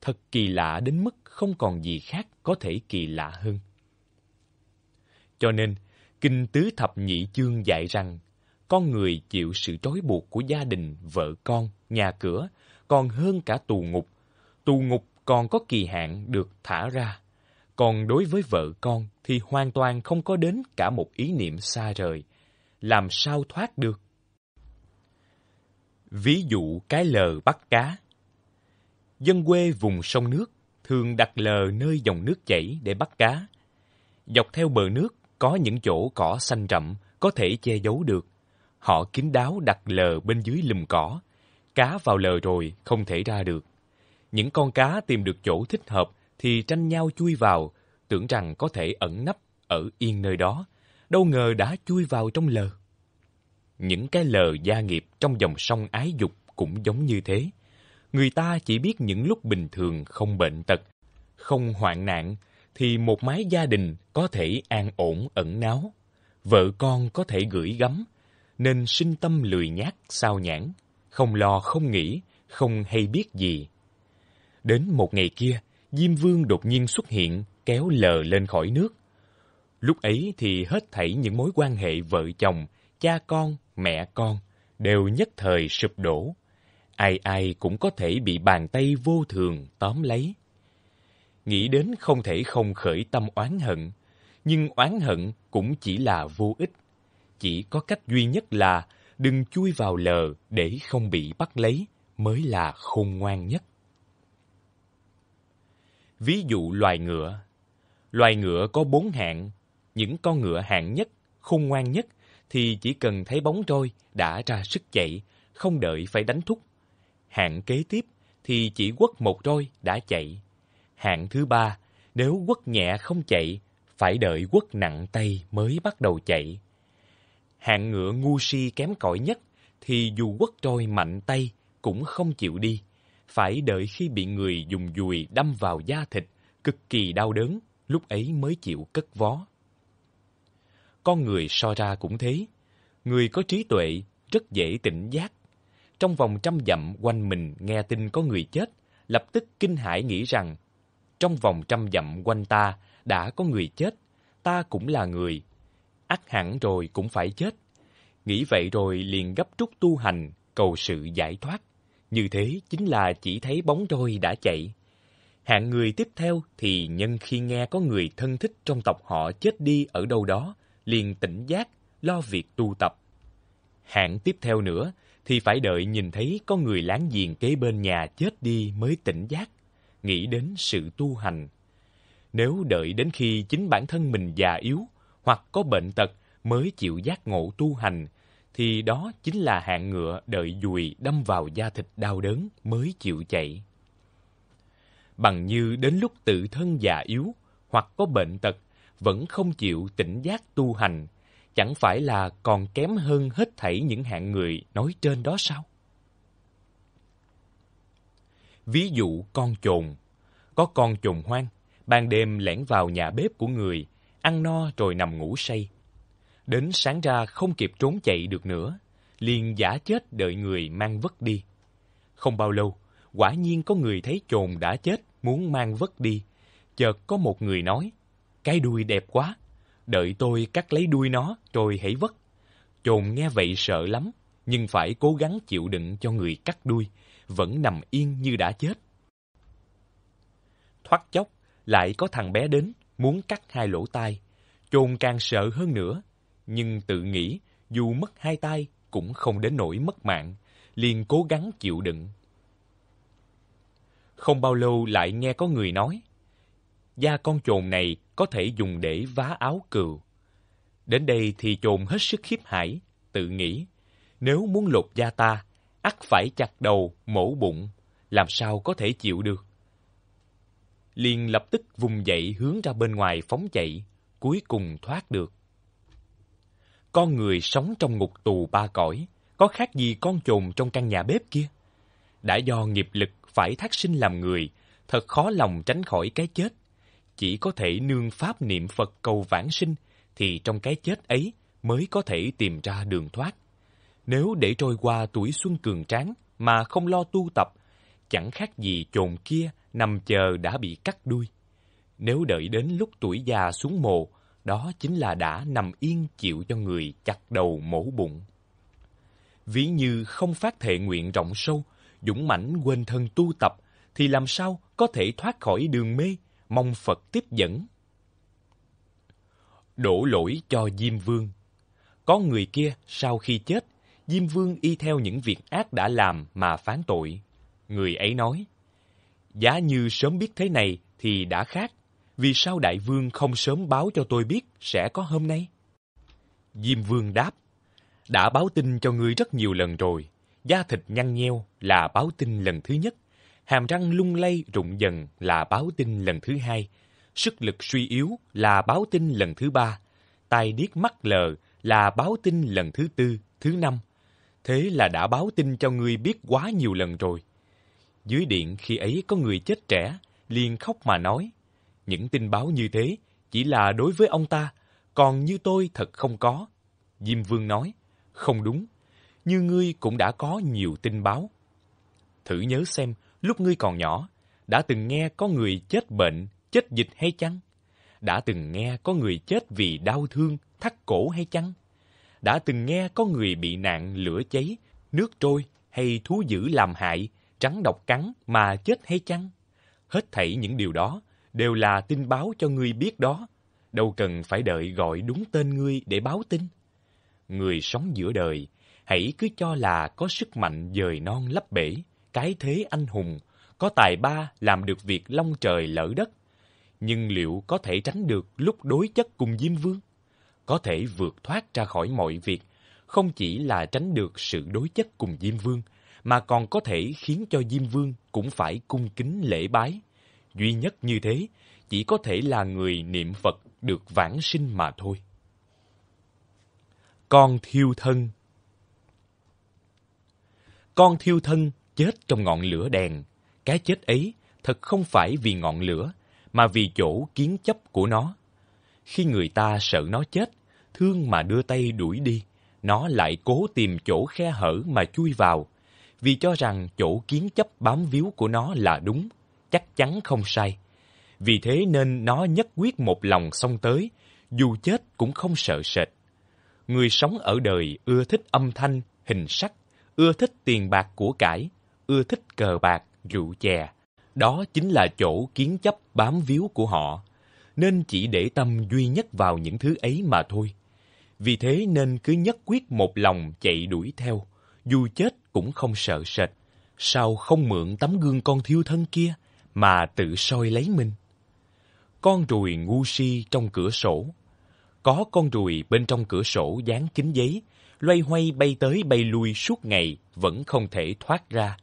Thật kỳ lạ đến mức không còn gì khác có thể kỳ lạ hơn. Cho nên, Kinh Tứ Thập Nhị Chương dạy rằng, con người chịu sự trói buộc của gia đình, vợ con, nhà cửa, còn hơn cả tù ngục. Tù ngục còn có kỳ hạn được thả ra. Còn đối với vợ con thì hoàn toàn không có đến cả một ý niệm xa rời. Làm sao thoát được? Ví dụ cái lờ bắt cá. Dân quê vùng sông nước thường đặt lờ nơi dòng nước chảy để bắt cá. Dọc theo bờ nước có những chỗ cỏ xanh rậm có thể che giấu được. Họ kín đáo đặt lờ bên dưới lùm cỏ. Cá vào lờ rồi không thể ra được. Những con cá tìm được chỗ thích hợp thì tranh nhau chui vào, tưởng rằng có thể ẩn nấp ở yên nơi đó. Đâu ngờ đã chui vào trong lờ những cái lờ gia nghiệp trong dòng sông ái dục cũng giống như thế. Người ta chỉ biết những lúc bình thường không bệnh tật, không hoạn nạn, thì một mái gia đình có thể an ổn ẩn náu, vợ con có thể gửi gắm, nên sinh tâm lười nhác sao nhãn, không lo không nghĩ, không hay biết gì. Đến một ngày kia, Diêm Vương đột nhiên xuất hiện, kéo lờ lên khỏi nước. Lúc ấy thì hết thảy những mối quan hệ vợ chồng, cha con, mẹ con đều nhất thời sụp đổ. Ai ai cũng có thể bị bàn tay vô thường tóm lấy. Nghĩ đến không thể không khởi tâm oán hận, nhưng oán hận cũng chỉ là vô ích. Chỉ có cách duy nhất là đừng chui vào lờ để không bị bắt lấy mới là khôn ngoan nhất. Ví dụ loài ngựa. Loài ngựa có bốn hạng. Những con ngựa hạng nhất, khôn ngoan nhất thì chỉ cần thấy bóng trôi đã ra sức chạy, không đợi phải đánh thúc. Hạng kế tiếp thì chỉ quất một trôi đã chạy. Hạng thứ ba, nếu quất nhẹ không chạy, phải đợi quất nặng tay mới bắt đầu chạy. Hạng ngựa ngu si kém cỏi nhất thì dù quất trôi mạnh tay cũng không chịu đi, phải đợi khi bị người dùng dùi đâm vào da thịt, cực kỳ đau đớn, lúc ấy mới chịu cất vó con người so ra cũng thế. Người có trí tuệ rất dễ tỉnh giác. Trong vòng trăm dặm quanh mình nghe tin có người chết, lập tức kinh hãi nghĩ rằng trong vòng trăm dặm quanh ta đã có người chết, ta cũng là người. Ắt hẳn rồi cũng phải chết. Nghĩ vậy rồi liền gấp rút tu hành, cầu sự giải thoát. Như thế chính là chỉ thấy bóng trôi đã chạy. Hạng người tiếp theo thì nhân khi nghe có người thân thích trong tộc họ chết đi ở đâu đó, liền tỉnh giác, lo việc tu tập. Hạng tiếp theo nữa thì phải đợi nhìn thấy có người láng giềng kế bên nhà chết đi mới tỉnh giác, nghĩ đến sự tu hành. Nếu đợi đến khi chính bản thân mình già yếu hoặc có bệnh tật mới chịu giác ngộ tu hành, thì đó chính là hạng ngựa đợi dùi đâm vào da thịt đau đớn mới chịu chạy. Bằng như đến lúc tự thân già yếu hoặc có bệnh tật vẫn không chịu tỉnh giác tu hành, chẳng phải là còn kém hơn hết thảy những hạng người nói trên đó sao? Ví dụ con chồn, có con chồn hoang, ban đêm lẻn vào nhà bếp của người, ăn no rồi nằm ngủ say. Đến sáng ra không kịp trốn chạy được nữa, liền giả chết đợi người mang vất đi. Không bao lâu, quả nhiên có người thấy chồn đã chết, muốn mang vất đi. Chợt có một người nói, cái đuôi đẹp quá, đợi tôi cắt lấy đuôi nó rồi hãy vất. chồn nghe vậy sợ lắm, nhưng phải cố gắng chịu đựng cho người cắt đuôi, vẫn nằm yên như đã chết. Thoát chốc, lại có thằng bé đến, muốn cắt hai lỗ tai. chồn càng sợ hơn nữa, nhưng tự nghĩ dù mất hai tay cũng không đến nỗi mất mạng, liền cố gắng chịu đựng. Không bao lâu lại nghe có người nói, da con chồn này có thể dùng để vá áo cừu. Đến đây thì chồn hết sức khiếp hải, tự nghĩ, nếu muốn lột da ta, ắt phải chặt đầu, mổ bụng, làm sao có thể chịu được. Liền lập tức vùng dậy hướng ra bên ngoài phóng chạy, cuối cùng thoát được. Con người sống trong ngục tù ba cõi, có khác gì con chồn trong căn nhà bếp kia? Đã do nghiệp lực phải thác sinh làm người, thật khó lòng tránh khỏi cái chết chỉ có thể nương pháp niệm Phật cầu vãng sinh, thì trong cái chết ấy mới có thể tìm ra đường thoát. Nếu để trôi qua tuổi xuân cường tráng mà không lo tu tập, chẳng khác gì chồn kia nằm chờ đã bị cắt đuôi. Nếu đợi đến lúc tuổi già xuống mồ, đó chính là đã nằm yên chịu cho người chặt đầu mổ bụng. Ví như không phát thệ nguyện rộng sâu, dũng mãnh quên thân tu tập, thì làm sao có thể thoát khỏi đường mê, mong Phật tiếp dẫn. Đổ lỗi cho Diêm Vương Có người kia sau khi chết, Diêm Vương y theo những việc ác đã làm mà phán tội. Người ấy nói, Giá như sớm biết thế này thì đã khác, vì sao đại vương không sớm báo cho tôi biết sẽ có hôm nay? Diêm vương đáp, đã báo tin cho ngươi rất nhiều lần rồi, da thịt nhăn nheo là báo tin lần thứ nhất hàm răng lung lay rụng dần là báo tin lần thứ hai, sức lực suy yếu là báo tin lần thứ ba, tai điếc mắt lờ là báo tin lần thứ tư, thứ năm. Thế là đã báo tin cho ngươi biết quá nhiều lần rồi. Dưới điện khi ấy có người chết trẻ, liền khóc mà nói. Những tin báo như thế chỉ là đối với ông ta, còn như tôi thật không có. Diêm Vương nói, không đúng, như ngươi cũng đã có nhiều tin báo. Thử nhớ xem, lúc ngươi còn nhỏ, đã từng nghe có người chết bệnh, chết dịch hay chăng? Đã từng nghe có người chết vì đau thương, thắt cổ hay chăng? Đã từng nghe có người bị nạn lửa cháy, nước trôi hay thú dữ làm hại, trắng độc cắn mà chết hay chăng? Hết thảy những điều đó đều là tin báo cho ngươi biết đó. Đâu cần phải đợi gọi đúng tên ngươi để báo tin. Người sống giữa đời, hãy cứ cho là có sức mạnh dời non lấp bể, cái thế anh hùng, có tài ba làm được việc long trời lỡ đất. Nhưng liệu có thể tránh được lúc đối chất cùng Diêm Vương? Có thể vượt thoát ra khỏi mọi việc, không chỉ là tránh được sự đối chất cùng Diêm Vương, mà còn có thể khiến cho Diêm Vương cũng phải cung kính lễ bái. Duy nhất như thế, chỉ có thể là người niệm Phật được vãng sinh mà thôi. Con thiêu thân Con thiêu thân chết trong ngọn lửa đèn. Cái chết ấy thật không phải vì ngọn lửa, mà vì chỗ kiến chấp của nó. Khi người ta sợ nó chết, thương mà đưa tay đuổi đi, nó lại cố tìm chỗ khe hở mà chui vào, vì cho rằng chỗ kiến chấp bám víu của nó là đúng, chắc chắn không sai. Vì thế nên nó nhất quyết một lòng xông tới, dù chết cũng không sợ sệt. Người sống ở đời ưa thích âm thanh, hình sắc, ưa thích tiền bạc của cải, ưa thích cờ bạc, rượu chè. Đó chính là chỗ kiến chấp bám víu của họ, nên chỉ để tâm duy nhất vào những thứ ấy mà thôi. Vì thế nên cứ nhất quyết một lòng chạy đuổi theo, dù chết cũng không sợ sệt. Sao không mượn tấm gương con thiêu thân kia mà tự soi lấy mình? Con ruồi ngu si trong cửa sổ. Có con ruồi bên trong cửa sổ dán kính giấy, loay hoay bay tới bay lui suốt ngày vẫn không thể thoát ra.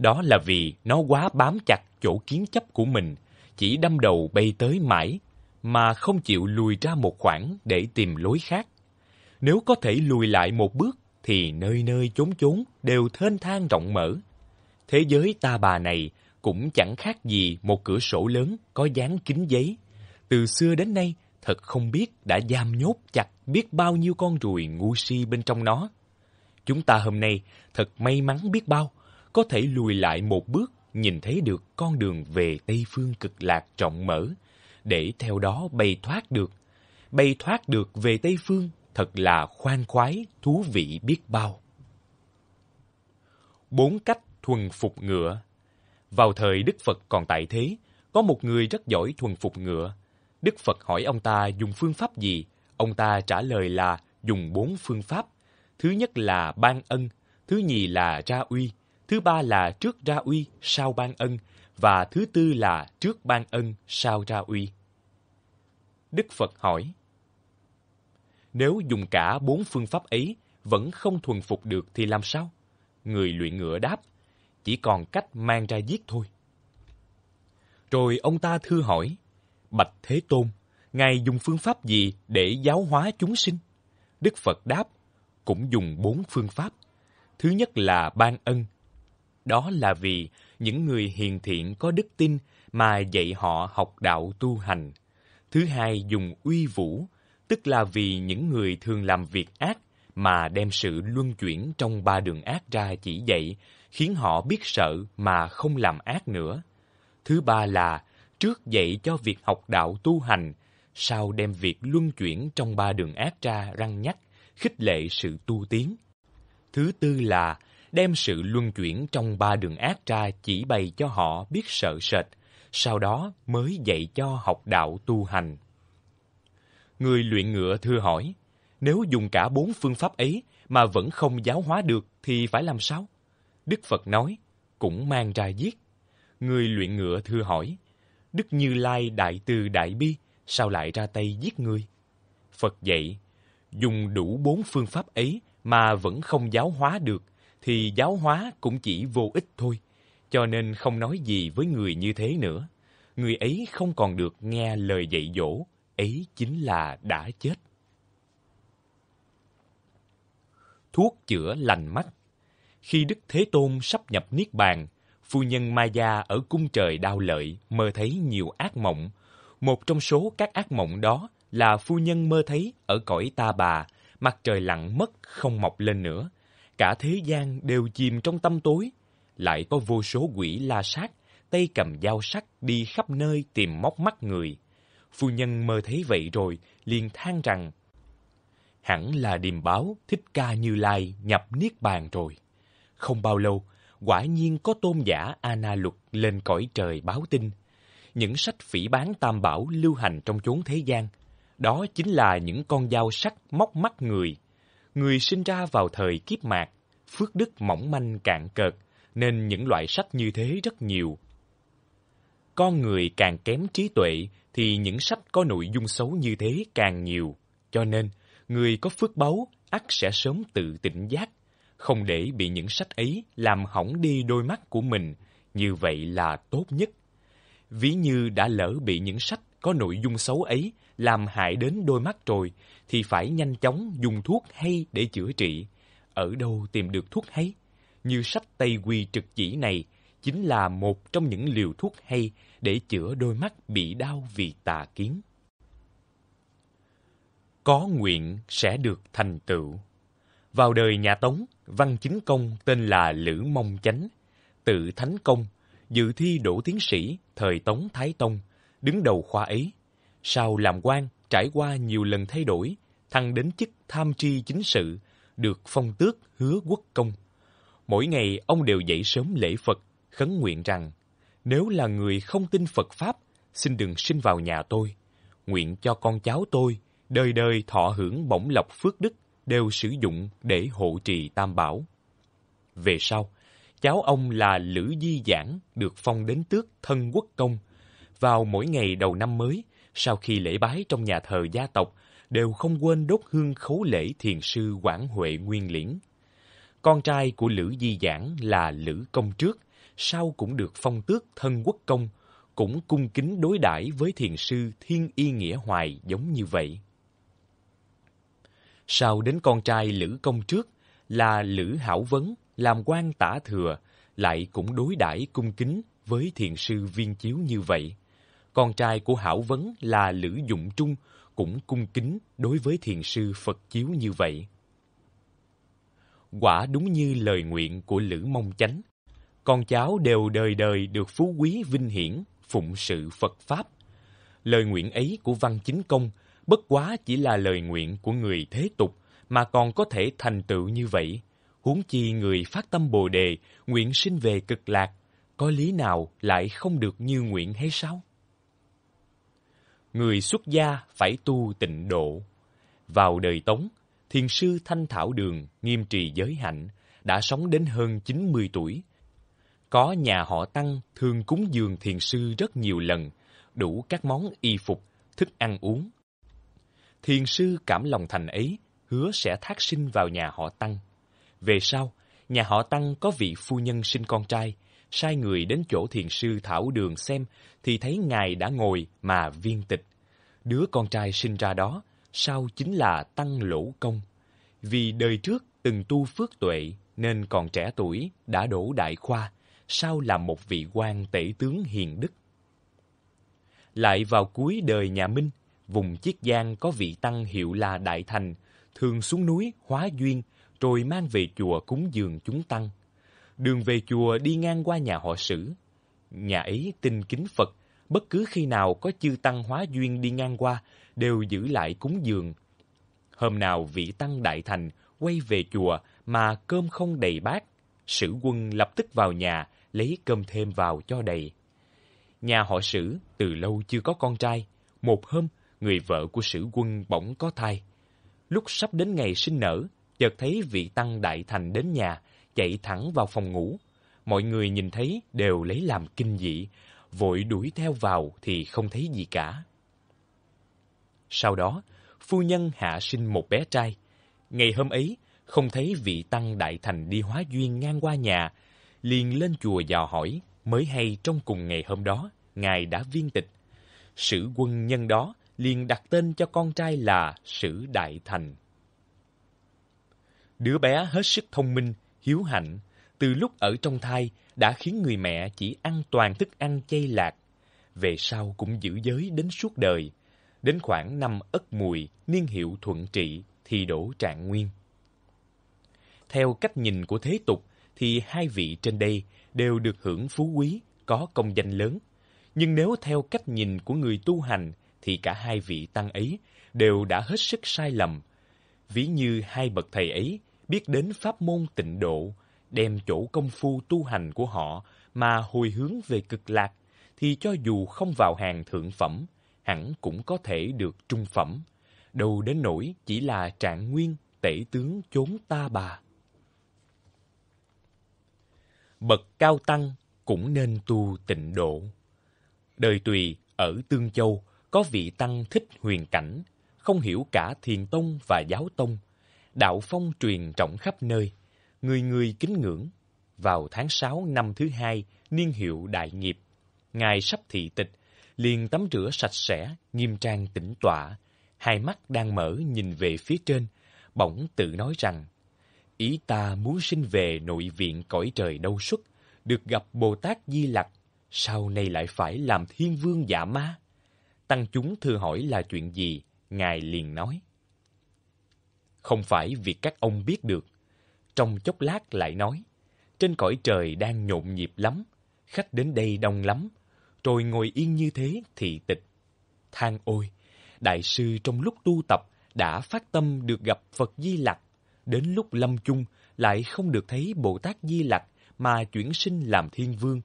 Đó là vì nó quá bám chặt chỗ kiến chấp của mình, chỉ đâm đầu bay tới mãi, mà không chịu lùi ra một khoảng để tìm lối khác. Nếu có thể lùi lại một bước, thì nơi nơi chốn chốn đều thênh thang rộng mở. Thế giới ta bà này cũng chẳng khác gì một cửa sổ lớn có dán kính giấy. Từ xưa đến nay, thật không biết đã giam nhốt chặt biết bao nhiêu con ruồi ngu si bên trong nó. Chúng ta hôm nay thật may mắn biết bao có thể lùi lại một bước nhìn thấy được con đường về Tây Phương cực lạc rộng mở, để theo đó bay thoát được. Bay thoát được về Tây Phương thật là khoan khoái, thú vị biết bao. Bốn cách thuần phục ngựa Vào thời Đức Phật còn tại thế, có một người rất giỏi thuần phục ngựa. Đức Phật hỏi ông ta dùng phương pháp gì? Ông ta trả lời là dùng bốn phương pháp. Thứ nhất là ban ân, thứ nhì là ra uy, thứ ba là trước ra uy, sau ban ân, và thứ tư là trước ban ân, sau ra uy. Đức Phật hỏi, nếu dùng cả bốn phương pháp ấy vẫn không thuần phục được thì làm sao? Người luyện ngựa đáp, chỉ còn cách mang ra giết thôi. Rồi ông ta thư hỏi, Bạch Thế Tôn, Ngài dùng phương pháp gì để giáo hóa chúng sinh? Đức Phật đáp, cũng dùng bốn phương pháp. Thứ nhất là ban ân, đó là vì những người hiền thiện có đức tin mà dạy họ học đạo tu hành. Thứ hai dùng uy vũ, tức là vì những người thường làm việc ác mà đem sự luân chuyển trong ba đường ác ra chỉ dạy, khiến họ biết sợ mà không làm ác nữa. Thứ ba là trước dạy cho việc học đạo tu hành, sau đem việc luân chuyển trong ba đường ác ra răng nhắc, khích lệ sự tu tiến. Thứ tư là đem sự luân chuyển trong ba đường ác ra chỉ bày cho họ biết sợ sệt, sau đó mới dạy cho học đạo tu hành. Người luyện ngựa thưa hỏi, nếu dùng cả bốn phương pháp ấy mà vẫn không giáo hóa được thì phải làm sao? Đức Phật nói, cũng mang ra giết. Người luyện ngựa thưa hỏi, Đức Như Lai Đại Từ Đại Bi sao lại ra tay giết người? Phật dạy, dùng đủ bốn phương pháp ấy mà vẫn không giáo hóa được thì giáo hóa cũng chỉ vô ích thôi, cho nên không nói gì với người như thế nữa. Người ấy không còn được nghe lời dạy dỗ, ấy chính là đã chết. Thuốc chữa lành mắt Khi Đức Thế Tôn sắp nhập Niết Bàn, phu nhân ma gia ở cung trời đau lợi mơ thấy nhiều ác mộng. Một trong số các ác mộng đó là phu nhân mơ thấy ở cõi ta bà, mặt trời lặn mất không mọc lên nữa, Cả thế gian đều chìm trong tâm tối, lại có vô số quỷ la sát, tay cầm dao sắc đi khắp nơi tìm móc mắt người. Phu nhân mơ thấy vậy rồi, liền than rằng, hẳn là điềm báo thích ca như lai nhập niết bàn rồi. Không bao lâu, quả nhiên có tôn giả a na Luật lên cõi trời báo tin. Những sách phỉ bán tam bảo lưu hành trong chốn thế gian, đó chính là những con dao sắc móc mắt người, người sinh ra vào thời kiếp mạc, phước đức mỏng manh cạn cợt, nên những loại sách như thế rất nhiều. Con người càng kém trí tuệ thì những sách có nội dung xấu như thế càng nhiều, cho nên người có phước báu ắt sẽ sớm tự tỉnh giác, không để bị những sách ấy làm hỏng đi đôi mắt của mình, như vậy là tốt nhất. Ví như đã lỡ bị những sách có nội dung xấu ấy làm hại đến đôi mắt rồi thì phải nhanh chóng dùng thuốc hay để chữa trị. Ở đâu tìm được thuốc hay? Như sách Tây Quy trực chỉ này chính là một trong những liều thuốc hay để chữa đôi mắt bị đau vì tà kiến. Có nguyện sẽ được thành tựu. Vào đời nhà Tống, văn chính công tên là Lữ Mông Chánh, tự Thánh Công, dự thi đỗ tiến sĩ thời Tống Thái Tông, đứng đầu khoa ấy sau làm quan, trải qua nhiều lần thay đổi, thăng đến chức tham tri chính sự, được phong tước hứa quốc công. Mỗi ngày ông đều dậy sớm lễ Phật, khấn nguyện rằng, nếu là người không tin Phật Pháp, xin đừng sinh vào nhà tôi. Nguyện cho con cháu tôi, đời đời thọ hưởng bổng lộc phước đức, đều sử dụng để hộ trì tam bảo. Về sau, cháu ông là Lữ Di Giảng được phong đến tước thân quốc công. Vào mỗi ngày đầu năm mới, sau khi lễ bái trong nhà thờ gia tộc, đều không quên đốt hương khấu lễ thiền sư Quảng Huệ Nguyên Liễn. Con trai của Lữ Di Giảng là Lữ Công Trước, sau cũng được phong tước thân quốc công, cũng cung kính đối đãi với thiền sư Thiên Y Nghĩa Hoài giống như vậy. Sau đến con trai Lữ Công Trước là Lữ Hảo Vấn, làm quan tả thừa, lại cũng đối đãi cung kính với thiền sư Viên Chiếu như vậy con trai của Hảo Vấn là Lữ Dụng Trung cũng cung kính đối với thiền sư Phật Chiếu như vậy. Quả đúng như lời nguyện của Lữ Mông Chánh, con cháu đều đời đời được phú quý vinh hiển, phụng sự Phật Pháp. Lời nguyện ấy của Văn Chính Công bất quá chỉ là lời nguyện của người thế tục mà còn có thể thành tựu như vậy. Huống chi người phát tâm Bồ Đề, nguyện sinh về cực lạc, có lý nào lại không được như nguyện hay sao? người xuất gia phải tu tịnh độ. Vào đời Tống, thiền sư Thanh Thảo Đường nghiêm trì giới hạnh, đã sống đến hơn 90 tuổi. Có nhà họ Tăng thường cúng dường thiền sư rất nhiều lần, đủ các món y phục, thức ăn uống. Thiền sư cảm lòng thành ấy, hứa sẽ thác sinh vào nhà họ Tăng. Về sau, nhà họ Tăng có vị phu nhân sinh con trai, sai người đến chỗ thiền sư thảo đường xem thì thấy ngài đã ngồi mà viên tịch đứa con trai sinh ra đó sau chính là tăng lỗ công vì đời trước từng tu phước tuệ nên còn trẻ tuổi đã đổ đại khoa sau làm một vị quan tể tướng hiền đức lại vào cuối đời nhà minh vùng chiết giang có vị tăng hiệu là đại thành thường xuống núi hóa duyên rồi mang về chùa cúng dường chúng tăng Đường về chùa đi ngang qua nhà họ sử. Nhà ấy tin kính Phật, bất cứ khi nào có chư tăng hóa duyên đi ngang qua, đều giữ lại cúng dường. Hôm nào vị tăng đại thành quay về chùa mà cơm không đầy bát, sử quân lập tức vào nhà lấy cơm thêm vào cho đầy. Nhà họ sử từ lâu chưa có con trai, một hôm người vợ của sử quân bỗng có thai. Lúc sắp đến ngày sinh nở, chợt thấy vị tăng đại thành đến nhà, chạy thẳng vào phòng ngủ. Mọi người nhìn thấy đều lấy làm kinh dị, vội đuổi theo vào thì không thấy gì cả. Sau đó, phu nhân hạ sinh một bé trai. Ngày hôm ấy, không thấy vị tăng đại thành đi hóa duyên ngang qua nhà, liền lên chùa dò hỏi, mới hay trong cùng ngày hôm đó, ngài đã viên tịch. Sử quân nhân đó liền đặt tên cho con trai là Sử Đại Thành. Đứa bé hết sức thông minh, hiếu hạnh, từ lúc ở trong thai đã khiến người mẹ chỉ ăn toàn thức ăn chay lạc. Về sau cũng giữ giới đến suốt đời. Đến khoảng năm ất mùi, niên hiệu thuận trị, thì đổ trạng nguyên. Theo cách nhìn của thế tục, thì hai vị trên đây đều được hưởng phú quý, có công danh lớn. Nhưng nếu theo cách nhìn của người tu hành, thì cả hai vị tăng ấy đều đã hết sức sai lầm. Ví như hai bậc thầy ấy biết đến pháp môn tịnh độ, đem chỗ công phu tu hành của họ mà hồi hướng về cực lạc, thì cho dù không vào hàng thượng phẩm, hẳn cũng có thể được trung phẩm. Đâu đến nỗi chỉ là trạng nguyên tể tướng chốn ta bà. Bậc cao tăng cũng nên tu tịnh độ. Đời tùy ở Tương Châu có vị tăng thích huyền cảnh, không hiểu cả thiền tông và giáo tông, đạo phong truyền rộng khắp nơi, người người kính ngưỡng. Vào tháng 6 năm thứ hai, niên hiệu đại nghiệp, ngài sắp thị tịch, liền tắm rửa sạch sẽ, nghiêm trang tĩnh tọa, hai mắt đang mở nhìn về phía trên, bỗng tự nói rằng, ý ta muốn sinh về nội viện cõi trời đâu xuất, được gặp Bồ Tát Di Lặc, sau này lại phải làm thiên vương giả ma. Tăng chúng thưa hỏi là chuyện gì, Ngài liền nói. Không phải việc các ông biết được. Trong chốc lát lại nói, trên cõi trời đang nhộn nhịp lắm, khách đến đây đông lắm, rồi ngồi yên như thế thì tịch. Than ôi, đại sư trong lúc tu tập đã phát tâm được gặp Phật Di Lặc, đến lúc lâm chung lại không được thấy Bồ Tát Di Lặc mà chuyển sinh làm thiên vương.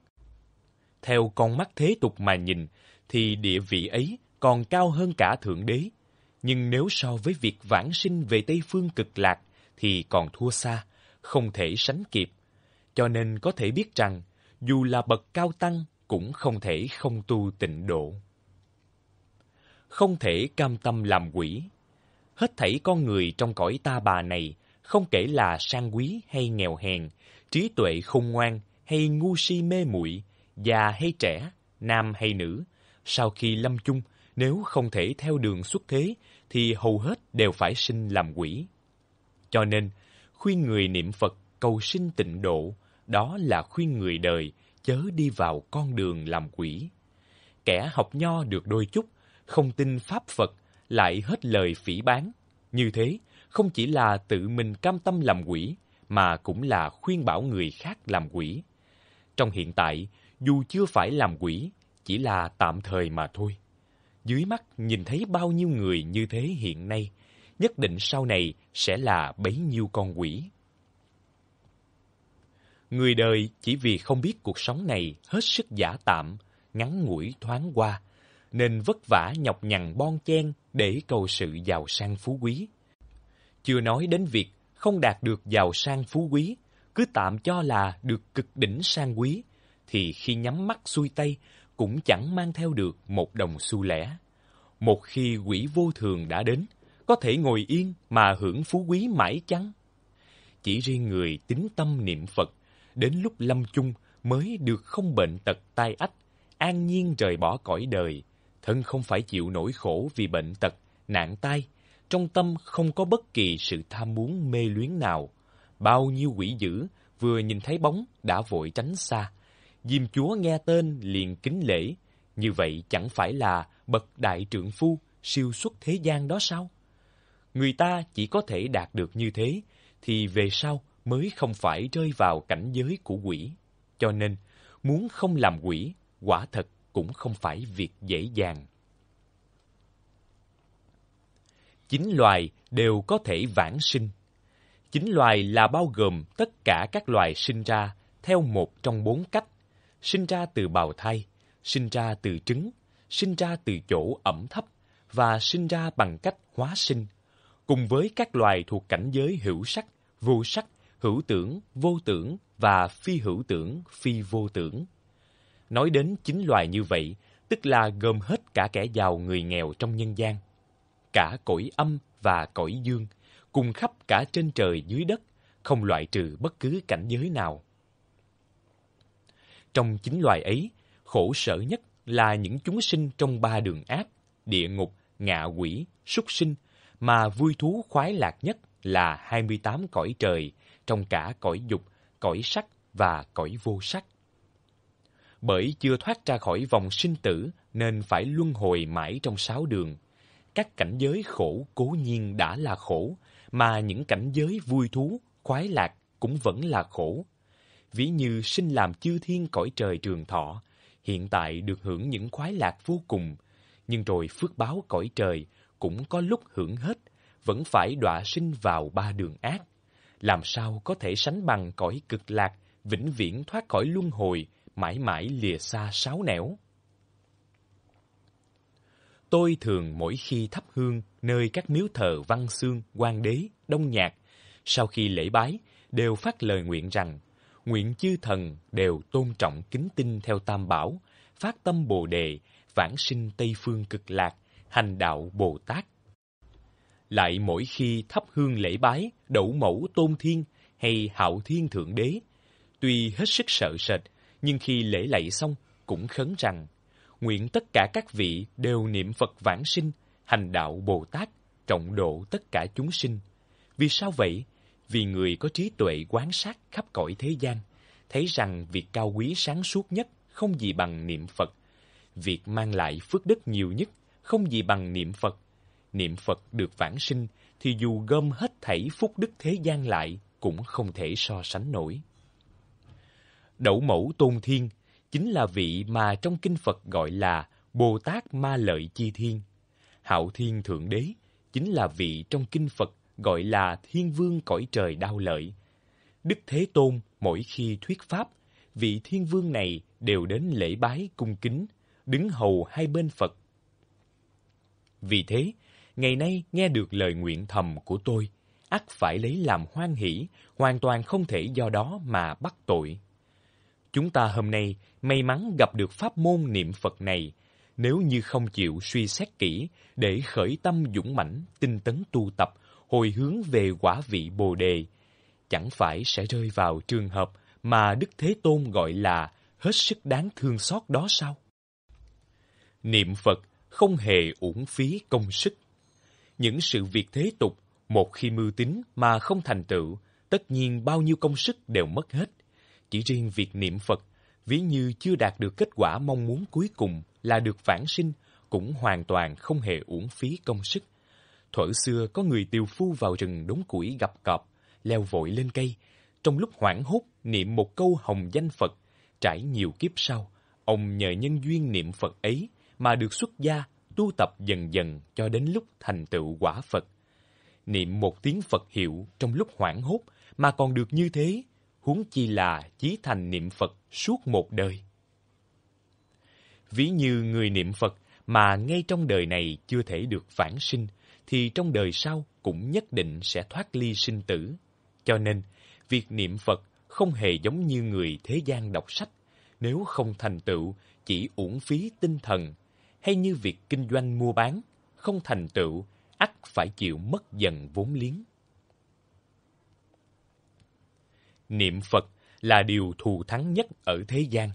Theo con mắt thế tục mà nhìn, thì địa vị ấy còn cao hơn cả Thượng Đế, nhưng nếu so với việc vãng sinh về Tây Phương cực lạc thì còn thua xa, không thể sánh kịp. Cho nên có thể biết rằng, dù là bậc cao tăng cũng không thể không tu tịnh độ. Không thể cam tâm làm quỷ. Hết thảy con người trong cõi ta bà này, không kể là sang quý hay nghèo hèn, trí tuệ khôn ngoan hay ngu si mê muội, già hay trẻ, nam hay nữ, sau khi lâm chung nếu không thể theo đường xuất thế thì hầu hết đều phải sinh làm quỷ. Cho nên, khuyên người niệm Phật cầu sinh tịnh độ, đó là khuyên người đời chớ đi vào con đường làm quỷ. Kẻ học nho được đôi chút, không tin pháp Phật lại hết lời phỉ báng, như thế không chỉ là tự mình cam tâm làm quỷ mà cũng là khuyên bảo người khác làm quỷ. Trong hiện tại, dù chưa phải làm quỷ, chỉ là tạm thời mà thôi dưới mắt nhìn thấy bao nhiêu người như thế hiện nay, nhất định sau này sẽ là bấy nhiêu con quỷ. Người đời chỉ vì không biết cuộc sống này hết sức giả tạm, ngắn ngủi thoáng qua, nên vất vả nhọc nhằn bon chen để cầu sự giàu sang phú quý. Chưa nói đến việc không đạt được giàu sang phú quý, cứ tạm cho là được cực đỉnh sang quý, thì khi nhắm mắt xuôi tay, cũng chẳng mang theo được một đồng xu lẻ. Một khi quỷ vô thường đã đến, có thể ngồi yên mà hưởng phú quý mãi chăng? Chỉ riêng người tính tâm niệm Phật, đến lúc lâm chung mới được không bệnh tật tai ách, an nhiên rời bỏ cõi đời, thân không phải chịu nỗi khổ vì bệnh tật, nạn tai, trong tâm không có bất kỳ sự tham muốn mê luyến nào. Bao nhiêu quỷ dữ vừa nhìn thấy bóng đã vội tránh xa, Diêm chúa nghe tên liền kính lễ, như vậy chẳng phải là bậc đại trượng phu siêu xuất thế gian đó sao? Người ta chỉ có thể đạt được như thế, thì về sau mới không phải rơi vào cảnh giới của quỷ. Cho nên, muốn không làm quỷ, quả thật cũng không phải việc dễ dàng. Chính loài đều có thể vãng sinh. Chính loài là bao gồm tất cả các loài sinh ra theo một trong bốn cách sinh ra từ bào thai, sinh ra từ trứng, sinh ra từ chỗ ẩm thấp và sinh ra bằng cách hóa sinh, cùng với các loài thuộc cảnh giới hữu sắc, vô sắc, hữu tưởng, vô tưởng và phi hữu tưởng, phi vô tưởng. Nói đến chín loài như vậy, tức là gồm hết cả kẻ giàu người nghèo trong nhân gian, cả cõi âm và cõi dương, cùng khắp cả trên trời dưới đất, không loại trừ bất cứ cảnh giới nào. Trong chính loài ấy, khổ sở nhất là những chúng sinh trong ba đường ác, địa ngục, ngạ quỷ, súc sinh, mà vui thú khoái lạc nhất là 28 cõi trời, trong cả cõi dục, cõi sắc và cõi vô sắc. Bởi chưa thoát ra khỏi vòng sinh tử nên phải luân hồi mãi trong sáu đường. Các cảnh giới khổ cố nhiên đã là khổ, mà những cảnh giới vui thú, khoái lạc cũng vẫn là khổ, ví như sinh làm chư thiên cõi trời trường thọ, hiện tại được hưởng những khoái lạc vô cùng, nhưng rồi phước báo cõi trời cũng có lúc hưởng hết, vẫn phải đọa sinh vào ba đường ác. Làm sao có thể sánh bằng cõi cực lạc, vĩnh viễn thoát khỏi luân hồi, mãi mãi lìa xa sáu nẻo. Tôi thường mỗi khi thắp hương nơi các miếu thờ Văn Xương, quan Đế, Đông Nhạc, sau khi lễ bái, đều phát lời nguyện rằng nguyện chư thần đều tôn trọng kính tinh theo Tam Bảo, phát tâm Bồ Đề, vãng sinh Tây Phương cực lạc, hành đạo Bồ Tát. Lại mỗi khi thắp hương lễ bái, đậu mẫu tôn thiên hay hạo thiên thượng đế, tuy hết sức sợ sệt, nhưng khi lễ lạy xong cũng khấn rằng, nguyện tất cả các vị đều niệm Phật vãng sinh, hành đạo Bồ Tát, trọng độ tất cả chúng sinh. Vì sao vậy? vì người có trí tuệ quán sát khắp cõi thế gian thấy rằng việc cao quý sáng suốt nhất không gì bằng niệm phật việc mang lại phước đức nhiều nhất không gì bằng niệm phật niệm phật được vãng sinh thì dù gom hết thảy phúc đức thế gian lại cũng không thể so sánh nổi đậu mẫu tôn thiên chính là vị mà trong kinh phật gọi là bồ tát ma lợi chi thiên hạo thiên thượng đế chính là vị trong kinh phật gọi là thiên vương cõi trời đau lợi. Đức Thế Tôn mỗi khi thuyết pháp, vị thiên vương này đều đến lễ bái cung kính, đứng hầu hai bên Phật. Vì thế, ngày nay nghe được lời nguyện thầm của tôi, ắt phải lấy làm hoan hỷ, hoàn toàn không thể do đó mà bắt tội. Chúng ta hôm nay may mắn gặp được pháp môn niệm Phật này, nếu như không chịu suy xét kỹ để khởi tâm dũng mãnh, tinh tấn tu tập, hồi hướng về quả vị Bồ đề, chẳng phải sẽ rơi vào trường hợp mà Đức Thế Tôn gọi là hết sức đáng thương xót đó sao? Niệm Phật không hề uổng phí công sức. Những sự việc thế tục, một khi mưu tính mà không thành tựu, tất nhiên bao nhiêu công sức đều mất hết. Chỉ riêng việc niệm Phật, ví như chưa đạt được kết quả mong muốn cuối cùng là được vãng sinh, cũng hoàn toàn không hề uổng phí công sức Thuở xưa có người tiều phu vào rừng đốn củi gặp cọp, leo vội lên cây. Trong lúc hoảng hốt niệm một câu hồng danh Phật, trải nhiều kiếp sau, ông nhờ nhân duyên niệm Phật ấy mà được xuất gia, tu tập dần dần cho đến lúc thành tựu quả Phật. Niệm một tiếng Phật hiệu trong lúc hoảng hốt mà còn được như thế, huống chi là chí thành niệm Phật suốt một đời. Ví như người niệm Phật mà ngay trong đời này chưa thể được phản sinh, thì trong đời sau cũng nhất định sẽ thoát ly sinh tử. Cho nên, việc niệm Phật không hề giống như người thế gian đọc sách, nếu không thành tựu chỉ uổng phí tinh thần, hay như việc kinh doanh mua bán, không thành tựu ắt phải chịu mất dần vốn liếng. Niệm Phật là điều thù thắng nhất ở thế gian.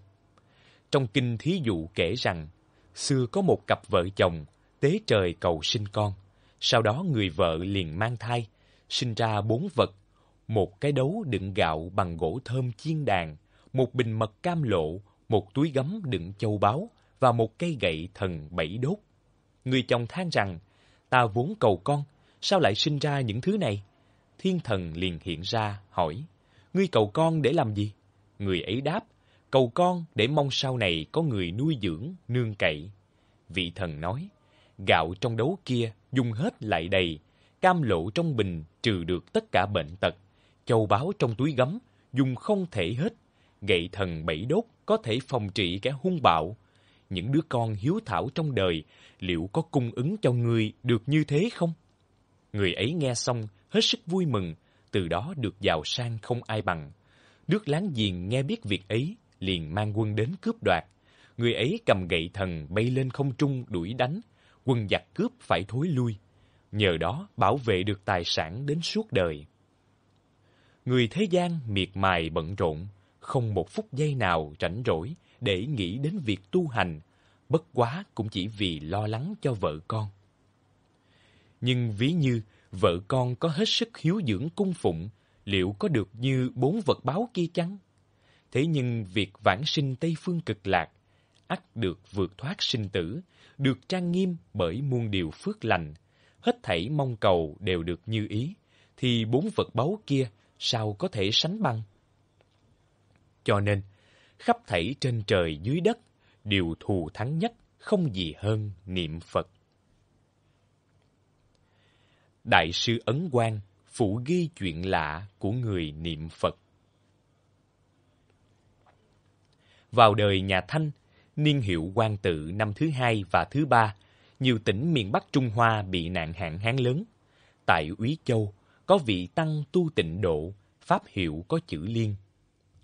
Trong kinh thí dụ kể rằng, xưa có một cặp vợ chồng tế trời cầu sinh con sau đó người vợ liền mang thai, sinh ra bốn vật, một cái đấu đựng gạo bằng gỗ thơm chiên đàn, một bình mật cam lộ, một túi gấm đựng châu báu và một cây gậy thần bảy đốt. Người chồng than rằng, ta vốn cầu con, sao lại sinh ra những thứ này? Thiên thần liền hiện ra, hỏi, ngươi cầu con để làm gì? Người ấy đáp, cầu con để mong sau này có người nuôi dưỡng, nương cậy. Vị thần nói, gạo trong đấu kia dùng hết lại đầy, cam lộ trong bình trừ được tất cả bệnh tật, châu báu trong túi gấm dùng không thể hết, gậy thần bảy đốt có thể phòng trị kẻ hung bạo. Những đứa con hiếu thảo trong đời liệu có cung ứng cho người được như thế không? Người ấy nghe xong hết sức vui mừng, từ đó được giàu sang không ai bằng. Nước láng giềng nghe biết việc ấy, liền mang quân đến cướp đoạt. Người ấy cầm gậy thần bay lên không trung đuổi đánh, quân giặc cướp phải thối lui, nhờ đó bảo vệ được tài sản đến suốt đời. Người thế gian miệt mài bận rộn, không một phút giây nào rảnh rỗi để nghĩ đến việc tu hành, bất quá cũng chỉ vì lo lắng cho vợ con. Nhưng ví như vợ con có hết sức hiếu dưỡng cung phụng, liệu có được như bốn vật báo kia chăng? Thế nhưng việc vãng sinh Tây Phương cực lạc ắt được vượt thoát sinh tử, được trang nghiêm bởi muôn điều phước lành, hết thảy mong cầu đều được như ý, thì bốn vật báu kia sao có thể sánh bằng? Cho nên, khắp thảy trên trời dưới đất, điều thù thắng nhất không gì hơn niệm Phật. Đại sư Ấn Quang phủ ghi chuyện lạ của người niệm Phật. Vào đời nhà Thanh, niên hiệu quan tự năm thứ hai và thứ ba, nhiều tỉnh miền Bắc Trung Hoa bị nạn hạn hán lớn. Tại Úy Châu, có vị tăng tu tịnh độ, pháp hiệu có chữ liên.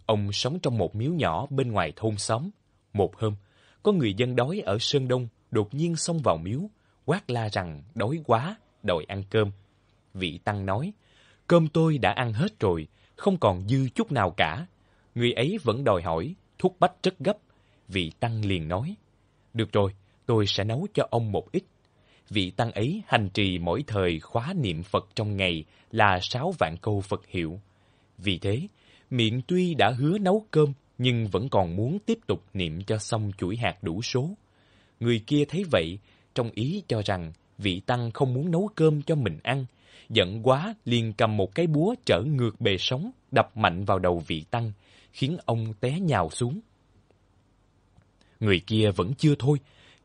Ông sống trong một miếu nhỏ bên ngoài thôn xóm. Một hôm, có người dân đói ở Sơn Đông đột nhiên xông vào miếu, quát la rằng đói quá, đòi ăn cơm. Vị tăng nói, cơm tôi đã ăn hết rồi, không còn dư chút nào cả. Người ấy vẫn đòi hỏi, thúc bách rất gấp, Vị Tăng liền nói, Được rồi, tôi sẽ nấu cho ông một ít. Vị Tăng ấy hành trì mỗi thời khóa niệm Phật trong ngày là sáu vạn câu Phật hiệu. Vì thế, miệng tuy đã hứa nấu cơm nhưng vẫn còn muốn tiếp tục niệm cho xong chuỗi hạt đủ số. Người kia thấy vậy, trong ý cho rằng vị tăng không muốn nấu cơm cho mình ăn, giận quá liền cầm một cái búa trở ngược bề sống đập mạnh vào đầu vị tăng, khiến ông té nhào xuống. Người kia vẫn chưa thôi,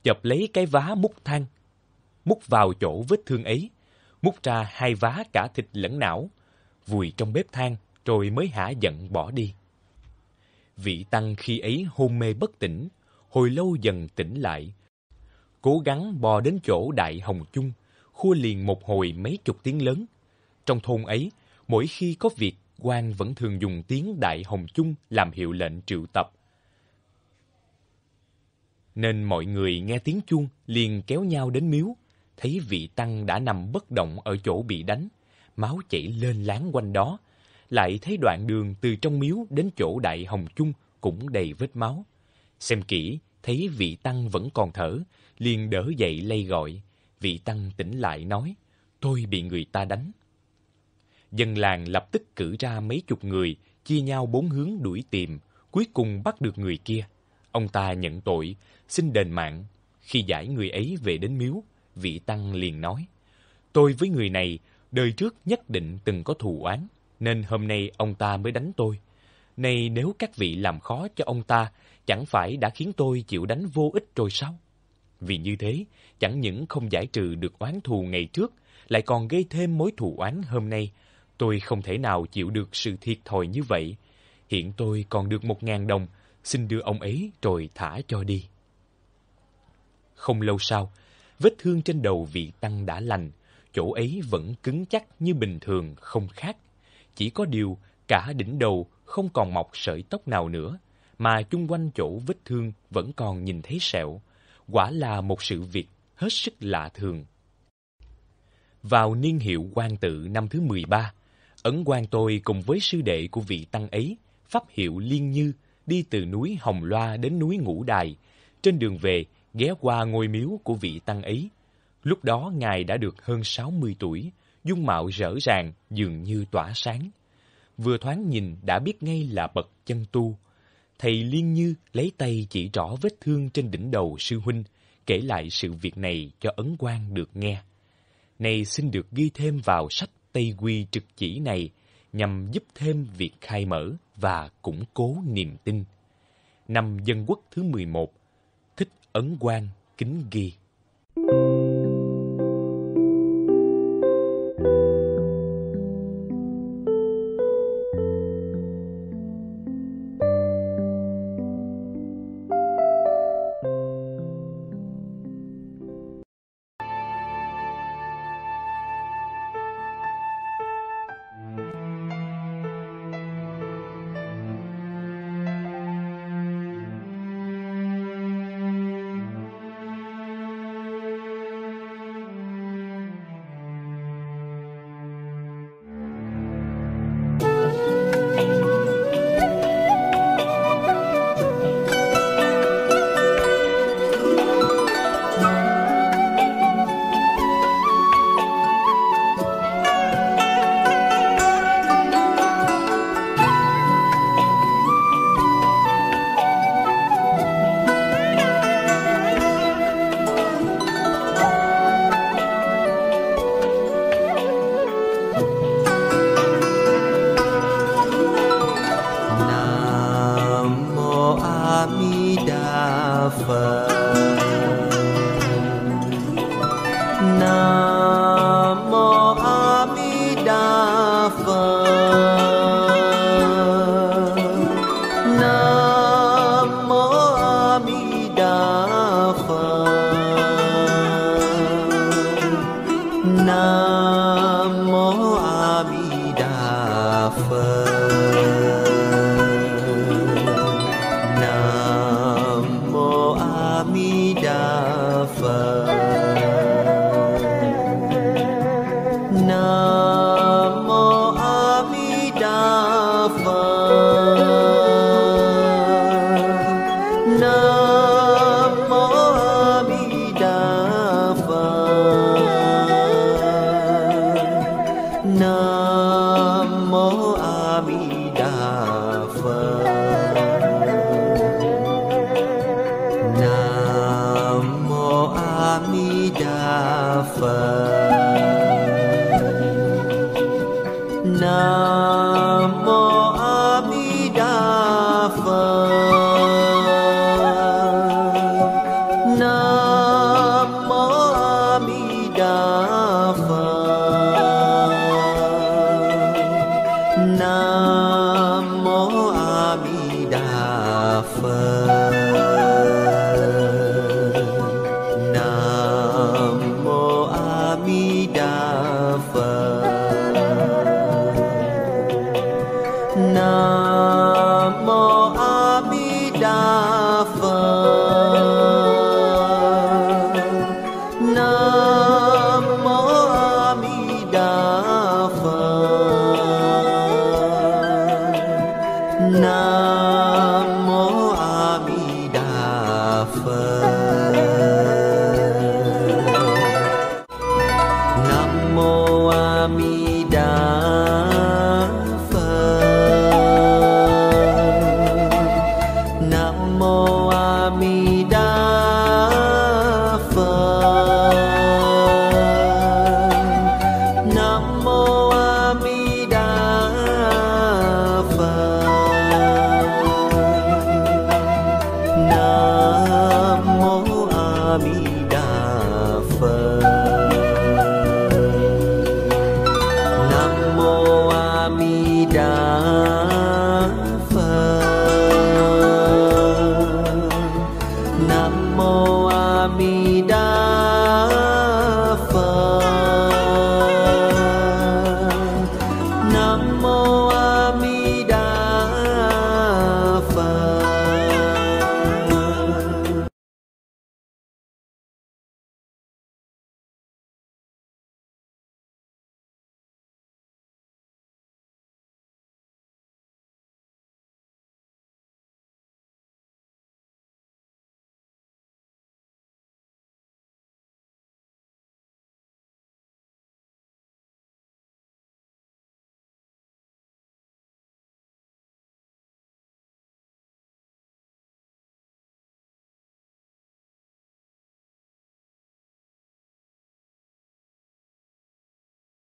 chập lấy cái vá múc than, múc vào chỗ vết thương ấy, múc ra hai vá cả thịt lẫn não, vùi trong bếp than rồi mới hả giận bỏ đi. Vị tăng khi ấy hôn mê bất tỉnh, hồi lâu dần tỉnh lại. Cố gắng bò đến chỗ đại hồng chung, khua liền một hồi mấy chục tiếng lớn. Trong thôn ấy, mỗi khi có việc, quan vẫn thường dùng tiếng đại hồng chung làm hiệu lệnh triệu tập, nên mọi người nghe tiếng chuông liền kéo nhau đến miếu, thấy vị tăng đã nằm bất động ở chỗ bị đánh, máu chảy lên láng quanh đó, lại thấy đoạn đường từ trong miếu đến chỗ đại hồng chung cũng đầy vết máu. Xem kỹ, thấy vị tăng vẫn còn thở, liền đỡ dậy lay gọi. Vị tăng tỉnh lại nói, tôi bị người ta đánh. Dân làng lập tức cử ra mấy chục người, chia nhau bốn hướng đuổi tìm, cuối cùng bắt được người kia. Ông ta nhận tội, xin đền mạng. Khi giải người ấy về đến miếu, vị tăng liền nói, tôi với người này đời trước nhất định từng có thù oán, nên hôm nay ông ta mới đánh tôi. Nay nếu các vị làm khó cho ông ta, chẳng phải đã khiến tôi chịu đánh vô ích rồi sao? Vì như thế, chẳng những không giải trừ được oán thù ngày trước, lại còn gây thêm mối thù oán hôm nay. Tôi không thể nào chịu được sự thiệt thòi như vậy. Hiện tôi còn được một ngàn đồng, xin đưa ông ấy rồi thả cho đi. Không lâu sau, vết thương trên đầu vị tăng đã lành, chỗ ấy vẫn cứng chắc như bình thường không khác. Chỉ có điều cả đỉnh đầu không còn mọc sợi tóc nào nữa, mà chung quanh chỗ vết thương vẫn còn nhìn thấy sẹo. Quả là một sự việc hết sức lạ thường. Vào niên hiệu quan tự năm thứ 13, ấn quan tôi cùng với sư đệ của vị tăng ấy, pháp hiệu Liên Như, đi từ núi Hồng Loa đến núi Ngũ Đài. Trên đường về, ghé qua ngôi miếu của vị tăng ấy. Lúc đó Ngài đã được hơn 60 tuổi, dung mạo rỡ ràng, dường như tỏa sáng. Vừa thoáng nhìn đã biết ngay là bậc chân tu. Thầy Liên Như lấy tay chỉ rõ vết thương trên đỉnh đầu sư huynh, kể lại sự việc này cho ấn quan được nghe. Này xin được ghi thêm vào sách Tây Quy trực chỉ này, nhằm giúp thêm việc khai mở và củng cố niềm tin. Năm Dân Quốc thứ 11, Thích Ấn Quang Kính Ghi